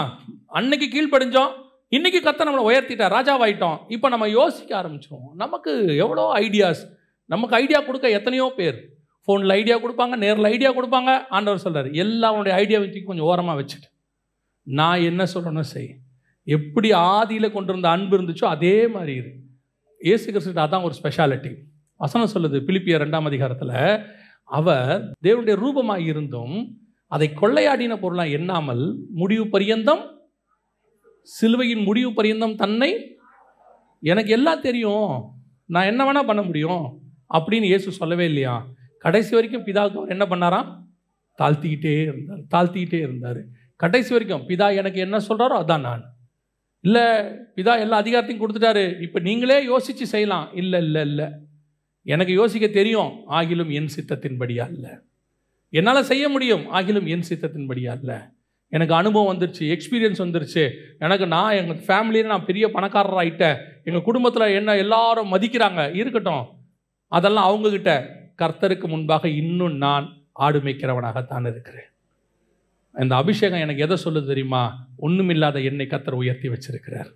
அன்னைக்கு கீழ்ப்படிஞ்சோம் இன்னைக்கு கத்த நம்மளை உயர்த்திட்டார் ராஜாவாயிட்டோம் இப்போ நம்ம யோசிக்க ஆரம்பிச்சோம் நமக்கு எவ்வளோ ஐடியாஸ் நமக்கு ஐடியா கொடுக்க எத்தனையோ பேர் ஃபோனில் ஐடியா கொடுப்பாங்க நேரில் ஐடியா கொடுப்பாங்க ஆண்டவர் சொல்கிறார் எல்லா உன்னுடைய ஐடியா வச்சு கொஞ்சம் ஓரமாக வச்சுட்டு நான் என்ன சொல்கிறேன்னு செய் எப்படி ஆதியில் கொண்டு இருந்த அன்பு இருந்துச்சோ அதே மாதிரி இரு ஏசு கிறிஸ்துட்டு அதான் ஒரு ஸ்பெஷாலிட்டி வசனம் சொல்லுது பிலிப்பிய ரெண்டாம் அதிகாரத்தில் அவர் தேவனுடைய ரூபமாக இருந்தும் அதை கொள்ளையாடின பொருளாக எண்ணாமல் முடிவு பரியந்தம் சிலுவையின் முடிவு பரியந்தம் தன்னை எனக்கு எல்லாம் தெரியும் நான் என்ன வேணால் பண்ண முடியும் அப்படின்னு இயேசு சொல்லவே இல்லையா கடைசி வரைக்கும் பிதாவுக்கு அவர் என்ன பண்ணாராம் தாழ்த்திக்கிட்டே இருந்தார் தாழ்த்திக்கிட்டே இருந்தார் கடைசி வரைக்கும் பிதா எனக்கு என்ன சொல்கிறாரோ அதான் நான் இல்லை பிதா எல்லா அதிகாரத்தையும் கொடுத்துட்டாரு இப்போ நீங்களே யோசித்து செய்யலாம் இல்லை இல்லை இல்லை எனக்கு யோசிக்க தெரியும் ஆகிலும் என் சித்தத்தின்படியா இல்லை என்னால் செய்ய முடியும் ஆகிலும் என் சித்தத்தின்படியா இல்லை எனக்கு அனுபவம் வந்துருச்சு எக்ஸ்பீரியன்ஸ் வந்துருச்சு எனக்கு நான் எங்கள் ஃபேமிலியில் நான் பெரிய பணக்காரராகிட்டேன் எங்கள் குடும்பத்தில் என்ன எல்லாரும் மதிக்கிறாங்க இருக்கட்டும் அதெல்லாம் அவங்கக்கிட்ட கர்த்தருக்கு முன்பாக இன்னும் நான் ஆடு மேய்க்கிறவனாகத்தான் இருக்கிறேன் இந்த அபிஷேகம் எனக்கு எதை சொல்லுது தெரியுமா ஒன்றுமில்லாத என்னை கர்த்தர் உயர்த்தி வச்சிருக்கிறார்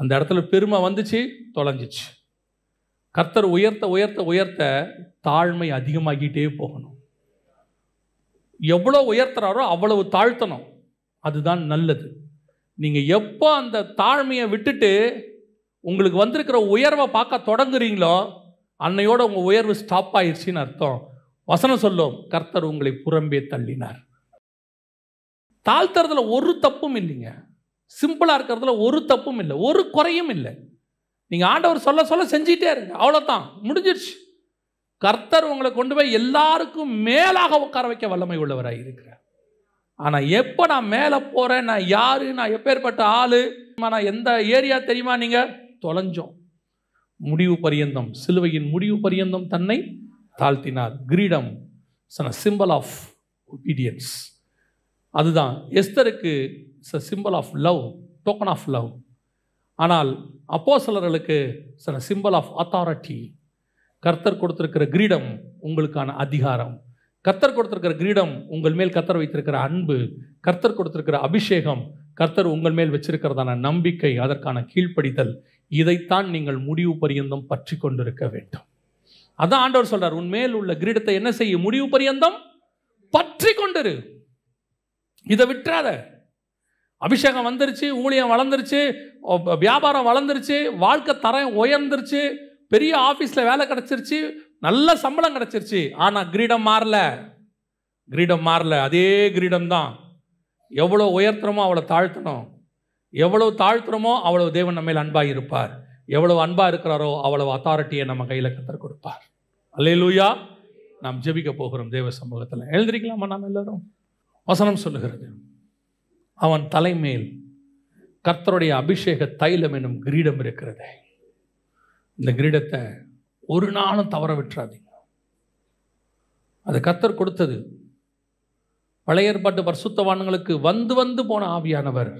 அந்த இடத்துல பெருமை வந்துச்சு தொலைஞ்சிச்சு கர்த்தர் உயர்த்த உயர்த்த உயர்த்த தாழ்மை அதிகமாகிட்டே போகணும் எவ்வளோ உயர்த்துறாரோ அவ்வளவு தாழ்த்தணும் அதுதான் நல்லது நீங்கள் எப்போ அந்த தாழ்மையை விட்டுட்டு உங்களுக்கு வந்திருக்கிற உயர்வை பார்க்க தொடங்குறீங்களோ அன்னையோட உங்கள் உயர்வு ஸ்டாப் ஆயிடுச்சின்னு அர்த்தம் வசனம் சொல்லும் கர்த்தர் உங்களை புறம்பே தள்ளினார் தாழ்த்துறதுல ஒரு தப்பும் இல்லைங்க சிம்பிளாக இருக்கிறதுல ஒரு தப்பும் இல்லை ஒரு குறையும் இல்லை நீங்கள் ஆண்டவர் சொல்ல சொல்ல செஞ்சிட்டே இருங்க அவ்வளோதான் முடிஞ்சிடுச்சு கர்த்தர் உங்களை கொண்டு போய் எல்லாருக்கும் மேலாக உட்கார வைக்க வல்லமை உள்ளவராக இருக்கிறார் ஆனால் எப்போ நான் மேலே போகிறேன் நான் யார் நான் எப்பேற்பட்ட ஆள் நான் எந்த ஏரியா தெரியுமா நீங்கள் தொலைஞ்சோம் முடிவு பரியந்தம் சிலுவையின் முடிவு பரியந்தம் தன்னை தாழ்த்தினார் கிரீடம் சிம்பிள் ஆஃப் ஒபீடியன்ஸ் அதுதான் எஸ்தருக்கு it's a symbol of love token of love ஆனால் அப்போ சிலர்களுக்கு சில சிம்பிள் ஆஃப் அத்தாரிட்டி கர்த்தர் கொடுத்துருக்கிற கிரீடம் உங்களுக்கான அதிகாரம் கர்த்தர் கொடுத்துருக்கிற கிரீடம் உங்கள் மேல் கர்த்தர் வைத்திருக்கிற அன்பு கர்த்தர் கொடுத்துருக்கிற அபிஷேகம் கர்த்தர் உங்கள் மேல் வச்சிருக்கிறதான நம்பிக்கை அதற்கான கீழ்ப்படிதல் இதைத்தான் நீங்கள் முடிவு பரியந்தம் பற்றி கொண்டிருக்க வேண்டும் அதான் ஆண்டவர் சொல்றார் உன்மேல் உள்ள கிரீடத்தை என்ன செய்யும் முடிவு பரியந்தம் பற்றி கொண்டிரு இதை விட்டுறாத அபிஷேகம் வந்துருச்சு ஊழியம் வளர்ந்துருச்சு வியாபாரம் வளர்ந்துருச்சு வாழ்க்கை தரம் உயர்ந்துருச்சு பெரிய ஆஃபீஸில் வேலை கிடச்சிருச்சு நல்ல சம்பளம் கிடச்சிருச்சு ஆனால் கிரீடம் மாறல கிரீடம் மாறல அதே கிரீடம் தான் எவ்வளோ உயர்த்தணுமோ அவளை தாழ்த்தணும் எவ்வளோ தாழ்த்துறோமோ அவ்வளோ தேவன் நம்ம அன்பாக இருப்பார் எவ்வளோ அன்பாக இருக்கிறாரோ அவ்வளவு அத்தாரிட்டியை நம்ம கையில் கத்தர் கொடுப்பார் அல்ல நாம் ஜெபிக்க போகிறோம் தேவ சமூகத்தில் எழுந்திருக்கலாமா நாம் எல்லோரும் வசனம் சொல்லுகிறது அவன் தலைமேல் கர்த்தருடைய அபிஷேக தைலம் என்னும் கிரீடம் இருக்கிறது இந்த கிரீடத்தை ஒரு நாளும் தவற விட்டுறாதீங்க அது கத்தர் கொடுத்தது பழைய ஏற்பாட்டு பரிசுத்தவான்களுக்கு வந்து வந்து போன ஆவியானவர்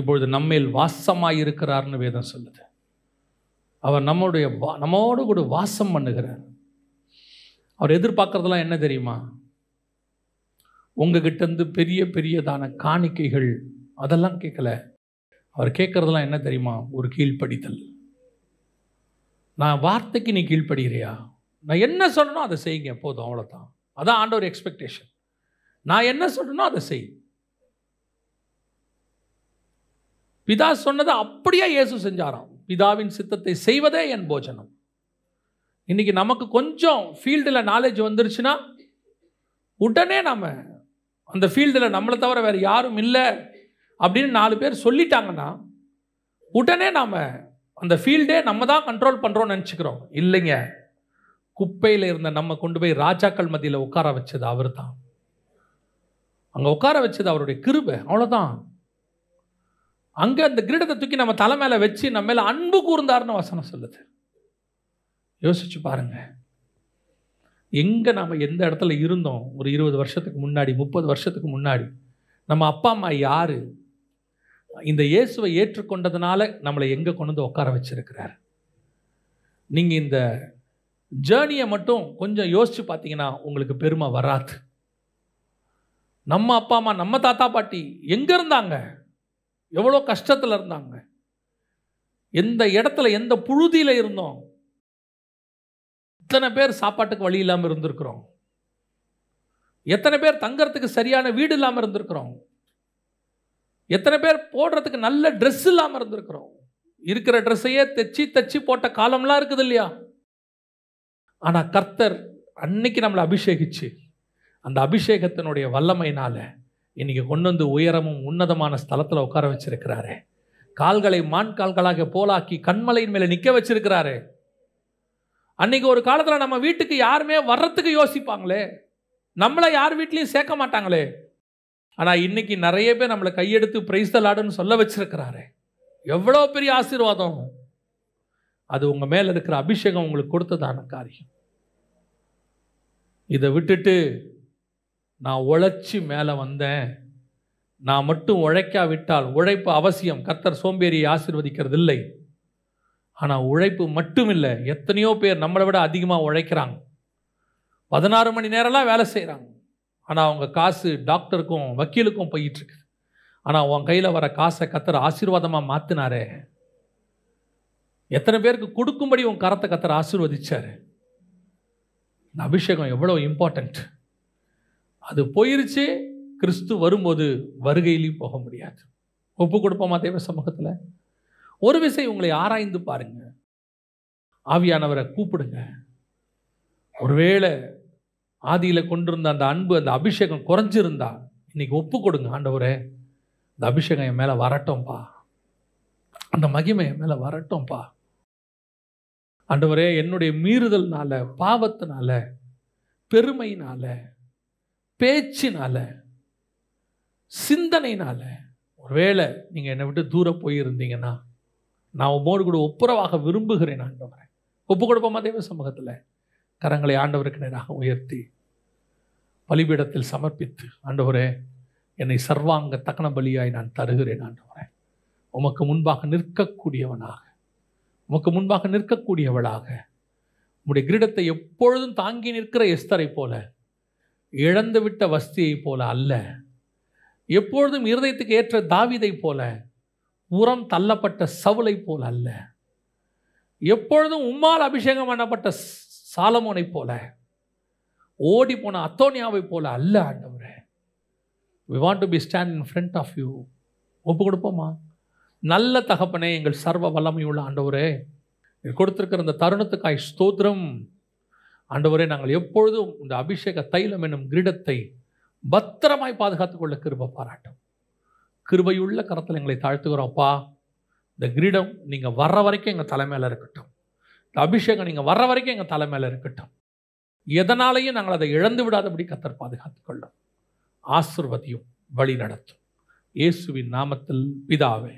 இப்பொழுது நம்மேல் வாசமாக இருக்கிறார்னு வேதம் சொல்லுது அவர் நம்முடைய வா நம்மோடு கூட வாசம் பண்ணுகிறார் அவர் எதிர்பார்க்குறதுலாம் என்ன தெரியுமா உங்ககிட்டேருந்து பெரிய பெரியதான காணிக்கைகள் அதெல்லாம் கேட்கல அவர் கேட்குறதெல்லாம் என்ன தெரியுமா ஒரு கீழ்ப்படிதல் நான் வார்த்தைக்கு நீ கீழ்ப்படுகிறியா நான் என்ன சொல்லணும் அதை செய்யுங்க போதும் அவ்வளோதான் அதான் ஆண்டவர் எக்ஸ்பெக்டேஷன் நான் என்ன சொல்லணும் அதை செய் பிதா சொன்னதை அப்படியே இயேசு செஞ்சாராம் பிதாவின் சித்தத்தை செய்வதே என் போஜனம் இன்றைக்கி நமக்கு கொஞ்சம் ஃபீல்டில் நாலேஜ் வந்துருச்சுன்னா உடனே நம்ம அந்த ஃபீல்டில் நம்மளை தவிர வேறு யாரும் இல்லை அப்படின்னு நாலு பேர் சொல்லிட்டாங்கன்னா உடனே நாம் அந்த ஃபீல்டே நம்ம தான் கண்ட்ரோல் பண்ணுறோம்னு நினச்சிக்கிறோம் இல்லைங்க குப்பையில் இருந்த நம்ம கொண்டு போய் ராஜாக்கள் மத்தியில் உட்கார வச்சது அவர் தான் அங்கே உட்கார வச்சது அவருடைய கிருபை அவ்வளோதான் அங்கே அந்த கிரீடத்தை தூக்கி நம்ம தலை மேலே வச்சு நம்ம மேலே அன்பு கூர்ந்தார்னு வசனம் சொல்லுது யோசிச்சு பாருங்க எங்கே நம்ம எந்த இடத்துல இருந்தோம் ஒரு இருபது வருஷத்துக்கு முன்னாடி முப்பது வருஷத்துக்கு முன்னாடி நம்ம அப்பா அம்மா யார் இந்த இயேசுவை ஏற்றுக்கொண்டதுனால நம்மளை எங்கே கொண்டு வந்து உட்கார வச்சுருக்கிறார் நீங்கள் இந்த ஜேர்னியை மட்டும் கொஞ்சம் யோசித்து பார்த்தீங்கன்னா உங்களுக்கு பெருமை வராது நம்ம அப்பா அம்மா நம்ம தாத்தா பாட்டி எங்கே இருந்தாங்க எவ்வளோ கஷ்டத்தில் இருந்தாங்க எந்த இடத்துல எந்த புழுதியில் இருந்தோம் இத்தனை பேர் சாப்பாட்டுக்கு வழி இல்லாமல் இருந்திருக்கிறோம் எத்தனை பேர் தங்கறதுக்கு சரியான வீடு இல்லாமல் இருந்திருக்கிறோம் எத்தனை பேர் போடுறதுக்கு நல்ல ட்ரெஸ் இல்லாமல் இருந்திருக்கிறோம் இருக்கிற ட்ரெஸ்ஸையே தைச்சி தைச்சி போட்ட காலம்லாம் இருக்குது இல்லையா ஆனால் கர்த்தர் அன்னைக்கு நம்மளை அபிஷேகிச்சு அந்த அபிஷேகத்தினுடைய வல்லமையினால் இன்றைக்கி கொண்டு வந்து உயரமும் உன்னதமான ஸ்தலத்தில் உட்கார வச்சிருக்கிறாரு கால்களை மான் கால்களாக போலாக்கி கண்மலையின் மேலே நிற்க வச்சிருக்கிறாரு அன்றைக்கி ஒரு காலத்தில் நம்ம வீட்டுக்கு யாருமே வர்றதுக்கு யோசிப்பாங்களே நம்மளை யார் வீட்லேயும் சேர்க்க மாட்டாங்களே ஆனால் இன்றைக்கி நிறைய பேர் நம்மளை கையெடுத்து பிரைஸ்தலாடுன்னு சொல்ல வச்சிருக்கிறாரு எவ்வளோ பெரிய ஆசீர்வாதம் அது உங்கள் மேலே இருக்கிற அபிஷேகம் உங்களுக்கு கொடுத்ததான காரியம் இதை விட்டுட்டு நான் உழைச்சி மேலே வந்தேன் நான் மட்டும் உழைக்காவிட்டால் உழைப்பு அவசியம் கத்தர் சோம்பேறியை ஆசிர்வதிக்கிறது இல்லை ஆனால் உழைப்பு மட்டும் இல்லை எத்தனையோ பேர் நம்மளை விட அதிகமாக உழைக்கிறாங்க பதினாறு மணி நேரம்லாம் வேலை செய்கிறாங்க ஆனால் அவங்க காசு டாக்டருக்கும் வக்கீலுக்கும் போயிட்டுருக்கு ஆனால் உன் கையில் வர காசை கத்தர் ஆசீர்வாதமாக மாற்றினாரே எத்தனை பேருக்கு கொடுக்கும்படி உன் கரத்தை கத்தர் ஆசீர்வதிச்சார் அபிஷேகம் எவ்வளோ இம்பார்ட்டண்ட் அது போயிருச்சு கிறிஸ்து வரும்போது வருகையிலையும் போக முடியாது ஒப்பு கொடுப்போமா தேவ சமூகத்தில் ஒரு விசை உங்களை ஆராய்ந்து பாருங்க ஆவியானவரை கூப்பிடுங்க ஒருவேளை ஆதியில் கொண்டிருந்த அந்த அன்பு அந்த அபிஷேகம் குறைஞ்சிருந்தா இன்னைக்கு ஒப்பு கொடுங்க ஆண்டவரே அந்த அபிஷேகம் என் மேலே வரட்டும்பா அந்த மகிமை என் மேலே வரட்டும்பா ஆண்டவரே என்னுடைய மீறுதல்னால பாவத்தினால பெருமையினால பேச்சினால் சிந்தனைனால் ஒருவேளை நீங்கள் என்னை விட்டு தூரம் போயிருந்தீங்கன்னா நான் உமோடு கூட ஒப்புரவாக விரும்புகிறேன் ஆண்டவரை ஒப்பு கொடுப்போமா தேவ சமூகத்தில் கரங்களை ஆண்டவருக்கு நேராக உயர்த்தி பலிபீடத்தில் சமர்ப்பித்து ஆண்டவரே என்னை சர்வாங்க தக்கன பலியாய் நான் தருகிறேன் ஆண்டவரே உமக்கு முன்பாக நிற்கக்கூடியவனாக உமக்கு முன்பாக நிற்கக்கூடியவளாக உங்களுடைய கிரீடத்தை எப்பொழுதும் தாங்கி நிற்கிற எஸ்தரை போல இழந்துவிட்ட வஸ்தியைப் போல அல்ல எப்பொழுதும் இருதயத்துக்கு ஏற்ற தாவிதை போல உரம் தள்ளப்பட்ட சவுளை போல் அல்ல எப்பொழுதும் உம்மால் அபிஷேகம் பண்ணப்பட்ட சாலமோனை போல ஓடி போன அத்தோனியாவை போல அல்ல ஆண்டவரே we want to be stand in front of you ஒப்பு கொடுப்போமா நல்ல தகப்பனே எங்கள் சர்வ வல்லமையுள்ள ஆண்டவரே கொடுத்துருக்கிற இந்த தருணத்துக்காய் ஸ்தோத்திரம் ஆண்டவரே நாங்கள் எப்பொழுதும் இந்த அபிஷேக தைலம் என்னும் கிரீடத்தை பத்திரமாய் பாதுகாத்துக் கொள்ள கிருப பாராட்டும் கிருபையுள்ள கரத்தில் எங்களை தாழ்த்துக்கிறோம்ப்பா இந்த கிரீடம் நீங்கள் வர்ற வரைக்கும் எங்கள் தலைமையில் இருக்கட்டும் இந்த அபிஷேகம் நீங்கள் வர்ற வரைக்கும் எங்கள் தலைமையில் இருக்கட்டும் எதனாலையும் நாங்கள் அதை இழந்து விடாதபடி கத்தர் பாதுகாத்து கொள்ளும் ஆசிர்வதியும் வழி நடத்தும் இயேசுவின் நாமத்தில் பிதாவே